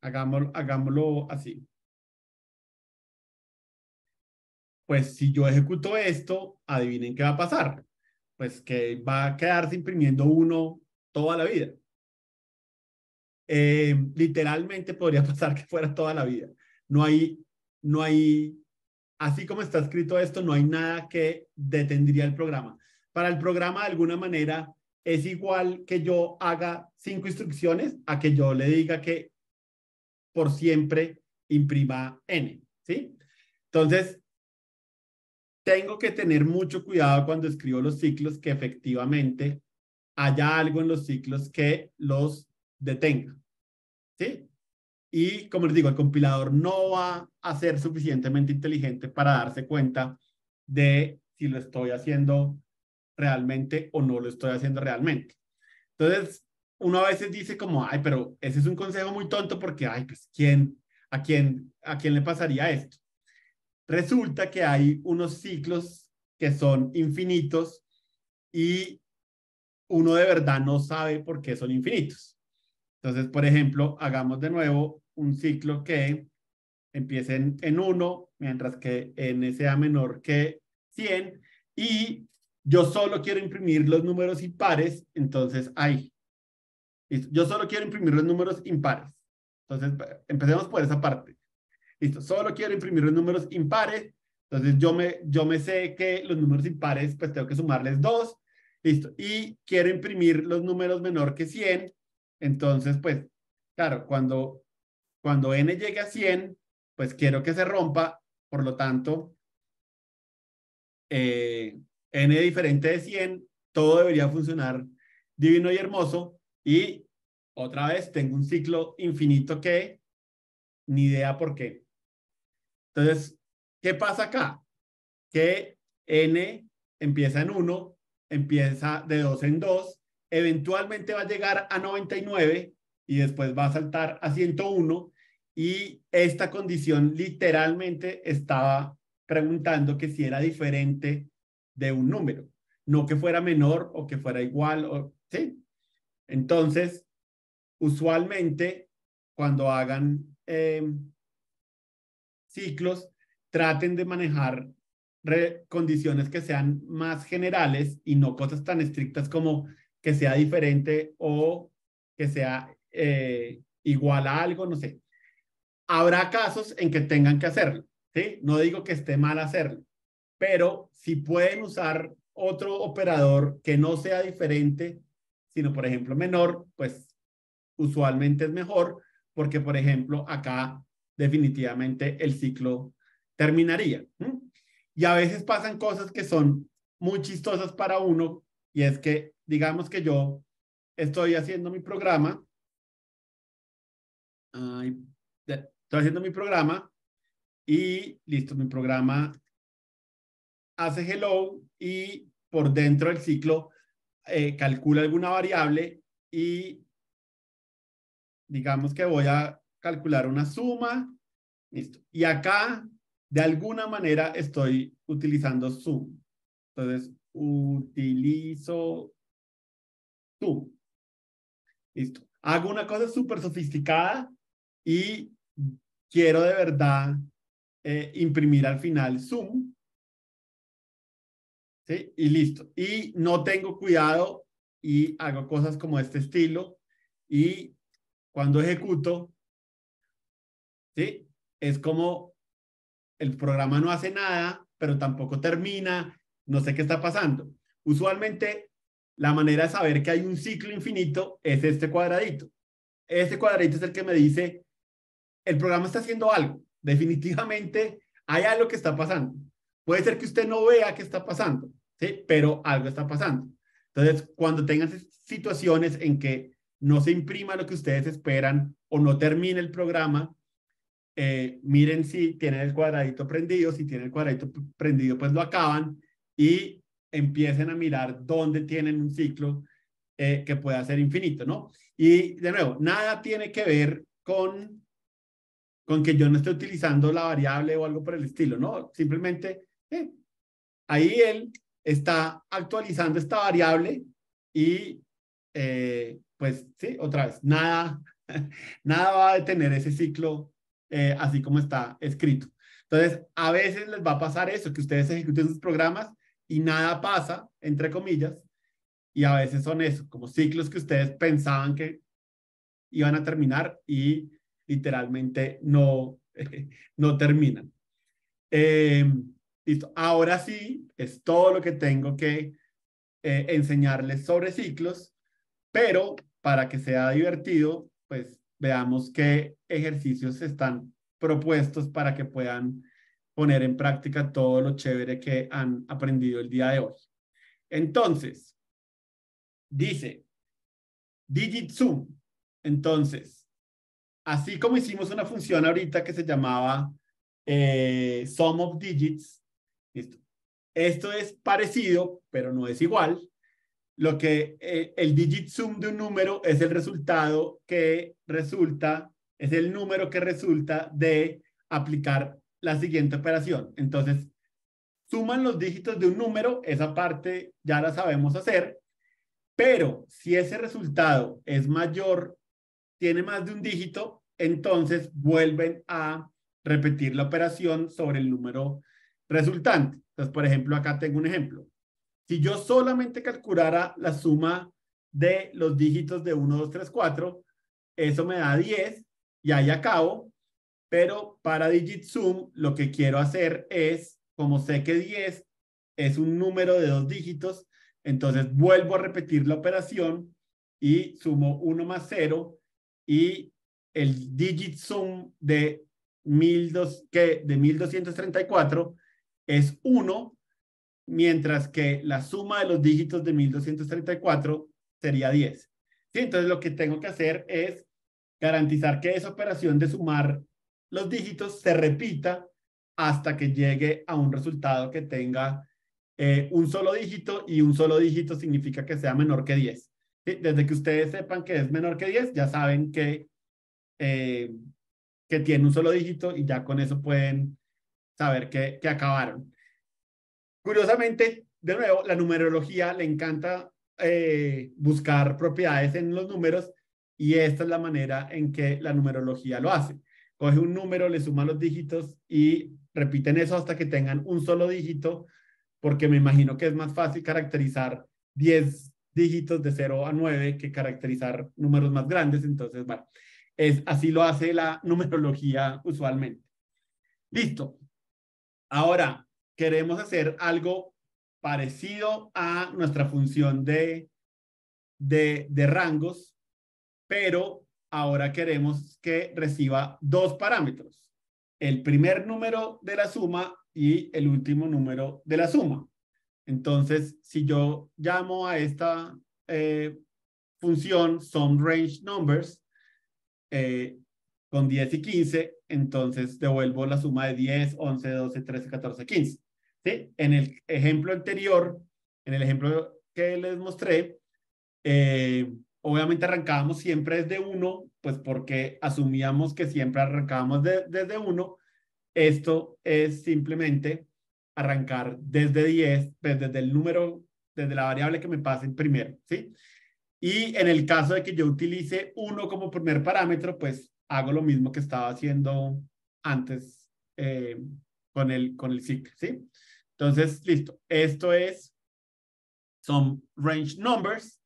hagámoslo, hagámoslo así. Pues si yo ejecuto esto, adivinen qué va a pasar. Pues que va a quedarse imprimiendo uno toda la vida. Eh, literalmente podría pasar que fuera toda la vida. No hay, no hay, así como está escrito esto, no hay nada que detendría el programa. Para el programa, de alguna manera, es igual que yo haga cinco instrucciones a que yo le diga que por siempre imprima n, ¿sí? Entonces, tengo que tener mucho cuidado cuando escribo los ciclos que efectivamente haya algo en los ciclos que los detenga, ¿sí? Y como les digo, el compilador no va a ser suficientemente inteligente para darse cuenta de si lo estoy haciendo realmente o no lo estoy haciendo realmente. Entonces, uno a veces dice como, ay, pero ese es un consejo muy tonto porque, ay, pues, ¿quién, a, quién, ¿a quién le pasaría esto? Resulta que hay unos ciclos que son infinitos y uno de verdad no sabe por qué son infinitos. Entonces, por ejemplo, hagamos de nuevo un ciclo que empiece en 1, mientras que n sea menor que 100 y yo solo quiero imprimir los números impares, entonces ahí. Yo solo quiero imprimir los números impares. Entonces, empecemos por esa parte. Listo, solo quiero imprimir los números impares. Entonces, yo me, yo me sé que los números impares, pues tengo que sumarles 2. Listo, y quiero imprimir los números menor que 100. Entonces, pues, claro, cuando, cuando n llegue a 100, pues quiero que se rompa. Por lo tanto, eh, n diferente de 100, todo debería funcionar divino y hermoso. Y otra vez tengo un ciclo infinito que ni idea por qué. Entonces, ¿qué pasa acá? Que n empieza en 1, empieza de 2 en 2, eventualmente va a llegar a 99 y después va a saltar a 101 y esta condición literalmente estaba preguntando que si era diferente de un número, no que fuera menor o que fuera igual, o, ¿sí? Entonces, usualmente, cuando hagan eh, ciclos, traten de manejar condiciones que sean más generales y no cosas tan estrictas como que sea diferente o que sea eh, igual a algo, no sé. Habrá casos en que tengan que hacerlo, ¿sí? No digo que esté mal hacerlo, pero si pueden usar otro operador que no sea diferente, sino por ejemplo menor, pues usualmente es mejor, porque por ejemplo acá definitivamente el ciclo terminaría. Y a veces pasan cosas que son muy chistosas para uno, y es que digamos que yo estoy haciendo mi programa, estoy haciendo mi programa y listo, mi programa hace hello y por dentro del ciclo eh, calcula alguna variable y digamos que voy a calcular una suma. Listo. Y acá, de alguna manera, estoy utilizando sum. Entonces, utilizo sum. Listo. Hago una cosa súper sofisticada y quiero de verdad eh, imprimir al final sum. Y listo. Y no tengo cuidado y hago cosas como este estilo y cuando ejecuto, ¿sí? Es como el programa no hace nada, pero tampoco termina, no sé qué está pasando. Usualmente la manera de saber que hay un ciclo infinito es este cuadradito. Este cuadradito es el que me dice, el programa está haciendo algo, definitivamente hay algo que está pasando. Puede ser que usted no vea qué está pasando, ¿sí? Pero algo está pasando. Entonces, cuando tengan situaciones en que no se imprima lo que ustedes esperan o no termine el programa, eh, miren si tienen el cuadradito prendido, si tienen el cuadradito prendido, pues lo acaban y empiecen a mirar dónde tienen un ciclo eh, que pueda ser infinito, ¿no? Y de nuevo, nada tiene que ver con, con que yo no esté utilizando la variable o algo por el estilo, ¿no? Simplemente Ahí él está actualizando esta variable y eh, pues sí, otra vez, nada, nada va a detener ese ciclo eh, así como está escrito. Entonces, a veces les va a pasar eso, que ustedes ejecuten sus programas y nada pasa, entre comillas, y a veces son eso, como ciclos que ustedes pensaban que iban a terminar y literalmente no, no terminan. Em, Listo. ahora sí es todo lo que tengo que eh, enseñarles sobre ciclos, pero para que sea divertido, pues veamos qué ejercicios están propuestos para que puedan poner en práctica todo lo chévere que han aprendido el día de hoy. Entonces, dice digit zoom. Entonces, así como hicimos una función ahorita que se llamaba eh, sum of digits, Listo. Esto es parecido, pero no es igual. Lo que eh, el digit sum de un número es el resultado que resulta, es el número que resulta de aplicar la siguiente operación. Entonces, suman los dígitos de un número, esa parte ya la sabemos hacer, pero si ese resultado es mayor, tiene más de un dígito, entonces vuelven a repetir la operación sobre el número resultante. Entonces, por ejemplo, acá tengo un ejemplo. Si yo solamente calculara la suma de los dígitos de 1, 2, 3, 4, eso me da 10 y ahí acabo. Pero para DigitSum lo que quiero hacer es, como sé que 10 es un número de dos dígitos, entonces vuelvo a repetir la operación y sumo 1 más 0 y el digit sum de, 12, que de 1234 es 1, mientras que la suma de los dígitos de 1234 sería 10. Entonces lo que tengo que hacer es garantizar que esa operación de sumar los dígitos se repita hasta que llegue a un resultado que tenga eh, un solo dígito y un solo dígito significa que sea menor que 10. Desde que ustedes sepan que es menor que 10, ya saben que, eh, que tiene un solo dígito y ya con eso pueden saber que, acabaron. Curiosamente, de nuevo, la numerología le encanta eh, buscar propiedades en los números y esta es la manera en que la numerología lo hace. Coge un número, le suma los dígitos y repiten eso hasta que tengan un solo dígito, porque me imagino que es más fácil caracterizar 10 dígitos de 0 a 9 que caracterizar números más grandes. Entonces, bueno, es, así lo hace la numerología usualmente. Listo. Ahora, queremos hacer algo parecido a nuestra función de, de, rangos, pero ahora queremos que reciba dos parámetros, el primer número de la suma y el último número de la suma. Entonces, si yo llamo a esta eh, función sum range numbers, eh, con 10 y 15, entonces devuelvo la suma de 10, 11, 12, 13, 14, 15. ¿sí? En el ejemplo anterior, en el ejemplo que les mostré, eh, obviamente arrancábamos siempre desde 1, pues porque asumíamos que siempre arrancábamos de, desde 1. Esto es simplemente arrancar desde 10, pues desde el número, desde la variable que me pasen primero, ¿sí? Y en el caso de que yo utilice 1 como primer parámetro, pues hago lo mismo que estaba haciendo antes eh, con el, con el SIC, ¿sí? Entonces, listo. Esto es, son range numbers.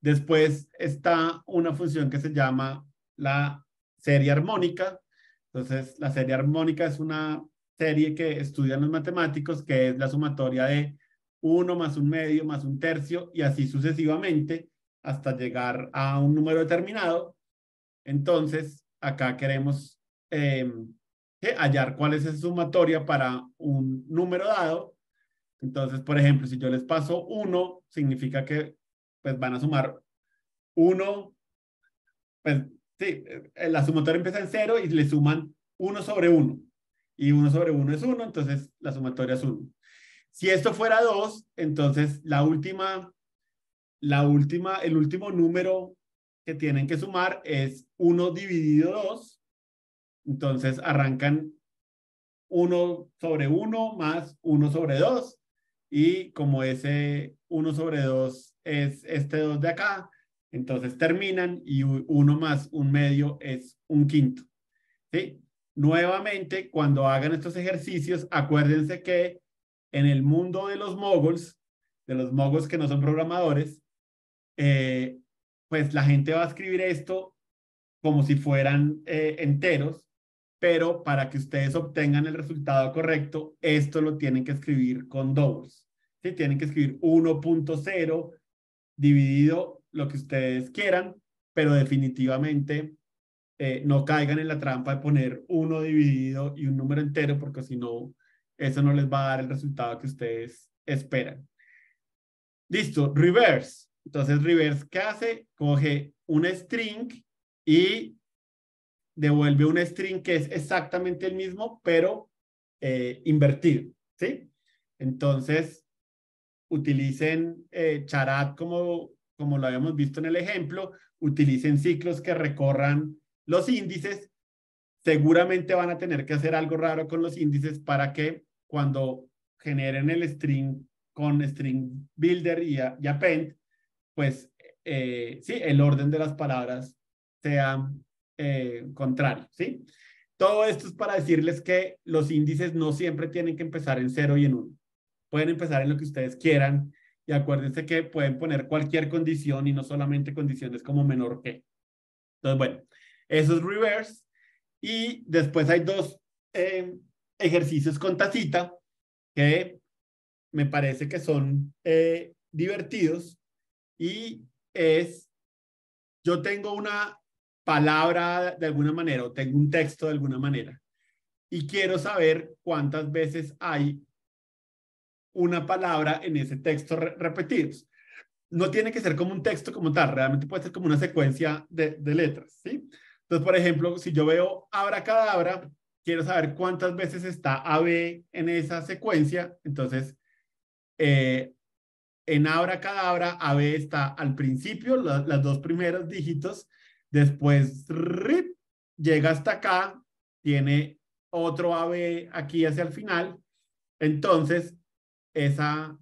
Después está una función que se llama la serie armónica. Entonces, la serie armónica es una serie que estudian los matemáticos, que es la sumatoria de 1 más un medio más un tercio y así sucesivamente hasta llegar a un número determinado. Entonces, acá queremos eh, hallar cuál es esa sumatoria para un número dado. Entonces, por ejemplo, si yo les paso 1, significa que pues van a sumar 1, pues sí, eh, la sumatoria empieza en 0 y le suman 1 sobre 1. Y 1 sobre 1 es 1, entonces la sumatoria es 1. Si esto fuera 2, entonces la última, la última, el último número que tienen que sumar es 1 dividido 2. Entonces arrancan 1 sobre 1 más 1 sobre 2. Y como ese 1 sobre 2 es este 2 de acá, entonces terminan y 1 más 1 medio es 1 quinto. ¿Sí? Nuevamente, cuando hagan estos ejercicios, acuérdense que en el mundo de los moguls, de los moguls que no son programadores, eh, pues la gente va a escribir esto como si fueran eh, enteros, pero para que ustedes obtengan el resultado correcto, esto lo tienen que escribir con doubles. Tienen que escribir 1.0 dividido lo que ustedes quieran, pero definitivamente eh, no caigan en la trampa de poner 1 dividido y un número entero, porque si no, eso no les va a dar el resultado que ustedes esperan. Listo, reverse. Entonces reverse, ¿qué hace? Coge un string y devuelve un string que es exactamente el mismo, pero eh, invertir. ¿sí? Entonces, utilicen eh, charat como, como lo habíamos visto en el ejemplo, utilicen ciclos que recorran los índices. Seguramente van a tener que hacer algo raro con los índices para que cuando generen el string con string builder y append, pues eh, sí, el orden de las palabras sea eh, contrario, ¿sí? Todo esto es para decirles que los índices no siempre tienen que empezar en 0 y en 1. Pueden empezar en lo que ustedes quieran y acuérdense que pueden poner cualquier condición y no solamente condiciones como menor que. Entonces, bueno, eso es reverse. Y después hay dos eh, ejercicios con tacita que me parece que son divertidos y es, yo tengo una palabra de alguna manera o tengo un texto de alguna manera y quiero saber cuántas veces hay una palabra en ese texto repetidos. No tiene que ser como un texto como tal, realmente puede ser como una secuencia de, letras, ¿sí? Entonces, por ejemplo, si yo veo abracadabra, quiero saber cuántas veces está AB en esa secuencia, entonces eh, en Abra Cadabra, AB está al principio, las dos primeros dígitos, después rip, llega hasta acá, tiene otro AB aquí hacia el final, entonces esa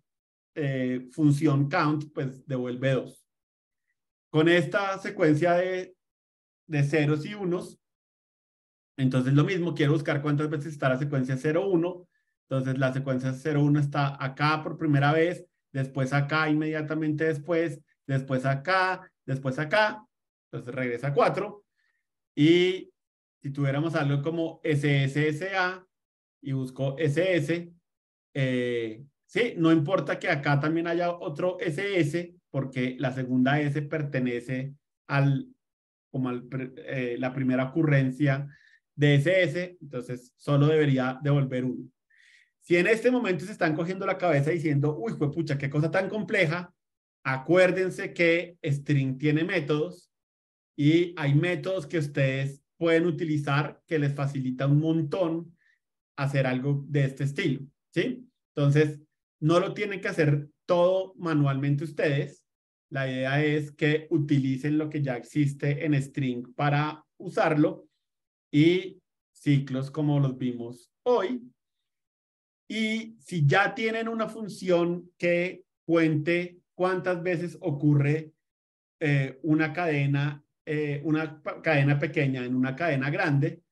eh, función count pues devuelve 2. Con esta secuencia de, de ceros y unos, entonces lo mismo, quiero buscar cuántas veces está la secuencia 0, 1, entonces la secuencia 0, 1 está acá por primera vez, después acá inmediatamente después, después acá, después acá, entonces regresa a 4. Y si tuviéramos algo como SSSA y busco SS, eh, sí, no importa que acá también haya otro SS, porque la segunda S pertenece al, como eh, la primera ocurrencia de SS, entonces solo debería devolver uno. Si en este momento se están cogiendo la cabeza diciendo, uy, pucha, qué cosa tan compleja, acuérdense que string tiene métodos y hay métodos que ustedes pueden utilizar que les facilita un montón hacer algo de este estilo, ¿sí? Entonces, no lo tienen que hacer todo manualmente ustedes. La idea es que utilicen lo que ya existe en string para usarlo y ciclos como los vimos hoy y si ya tienen una función que cuente cuántas veces ocurre eh, una cadena, eh, una cadena pequeña en una cadena grande,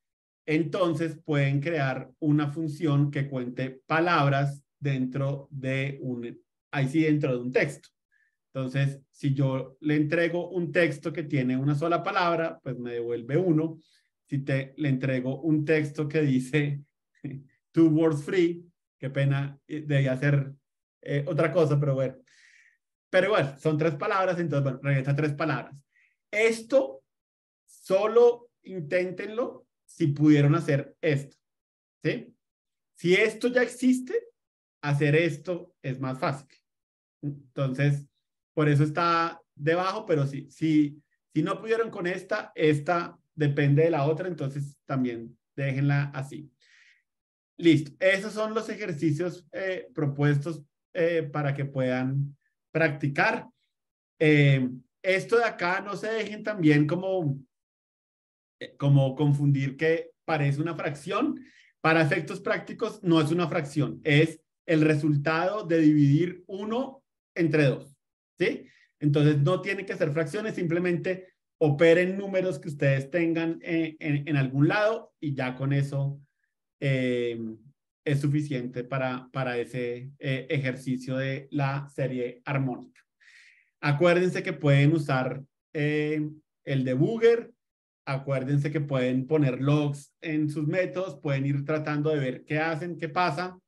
entonces pueden crear una función que cuente palabras dentro de un, ahí sí, dentro de un texto. Entonces, si yo le entrego un texto que tiene una sola palabra, pues me devuelve uno. Si te, le entrego un texto que dice two words free, Qué pena, eh, debía hacer eh, otra cosa, pero bueno. Pero igual, son tres palabras, entonces, bueno, regresa tres palabras. Esto, solo inténtenlo si pudieron hacer esto, ¿sí? Si esto ya existe, hacer esto es más fácil. Entonces, por eso está debajo, pero si, si, si no pudieron con esta, esta depende de la otra, entonces también déjenla así. Listo, esos son los ejercicios eh, propuestos eh, para que puedan practicar. Eh, esto de acá no se dejen también como, como confundir que parece una fracción. Para efectos prácticos no es una fracción, es el resultado de dividir uno entre dos. ¿sí? Entonces no tienen que ser fracciones, simplemente operen números que ustedes tengan en algún lado y ya con eso Em, es suficiente para, para ese eh, ejercicio de la serie armónica. Acuérdense que pueden usar eh, el debugger, acuérdense que pueden poner logs en sus métodos, pueden ir tratando de ver qué hacen, qué pasa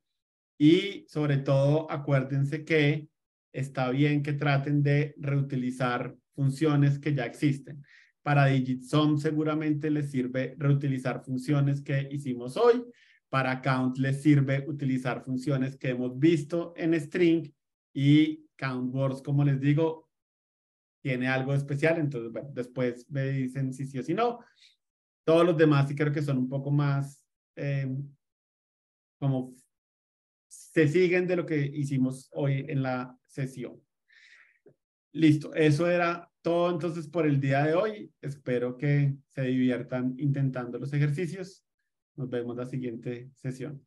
y sobre todo acuérdense que está bien que traten de reutilizar funciones que ya existen. Para DigitSum seguramente les sirve reutilizar funciones que hicimos hoy. Para Count les sirve utilizar funciones que hemos visto en String y Count Words, como les digo, tiene algo especial. Entonces, bueno, después me dicen si sí o si no. Todos los demás sí creo que son un poco más em, como se siguen de lo que hicimos hoy en la sesión. Listo, eso era todo entonces por el día de hoy. Espero que se diviertan intentando los ejercicios. Nos vemos la siguiente sesión.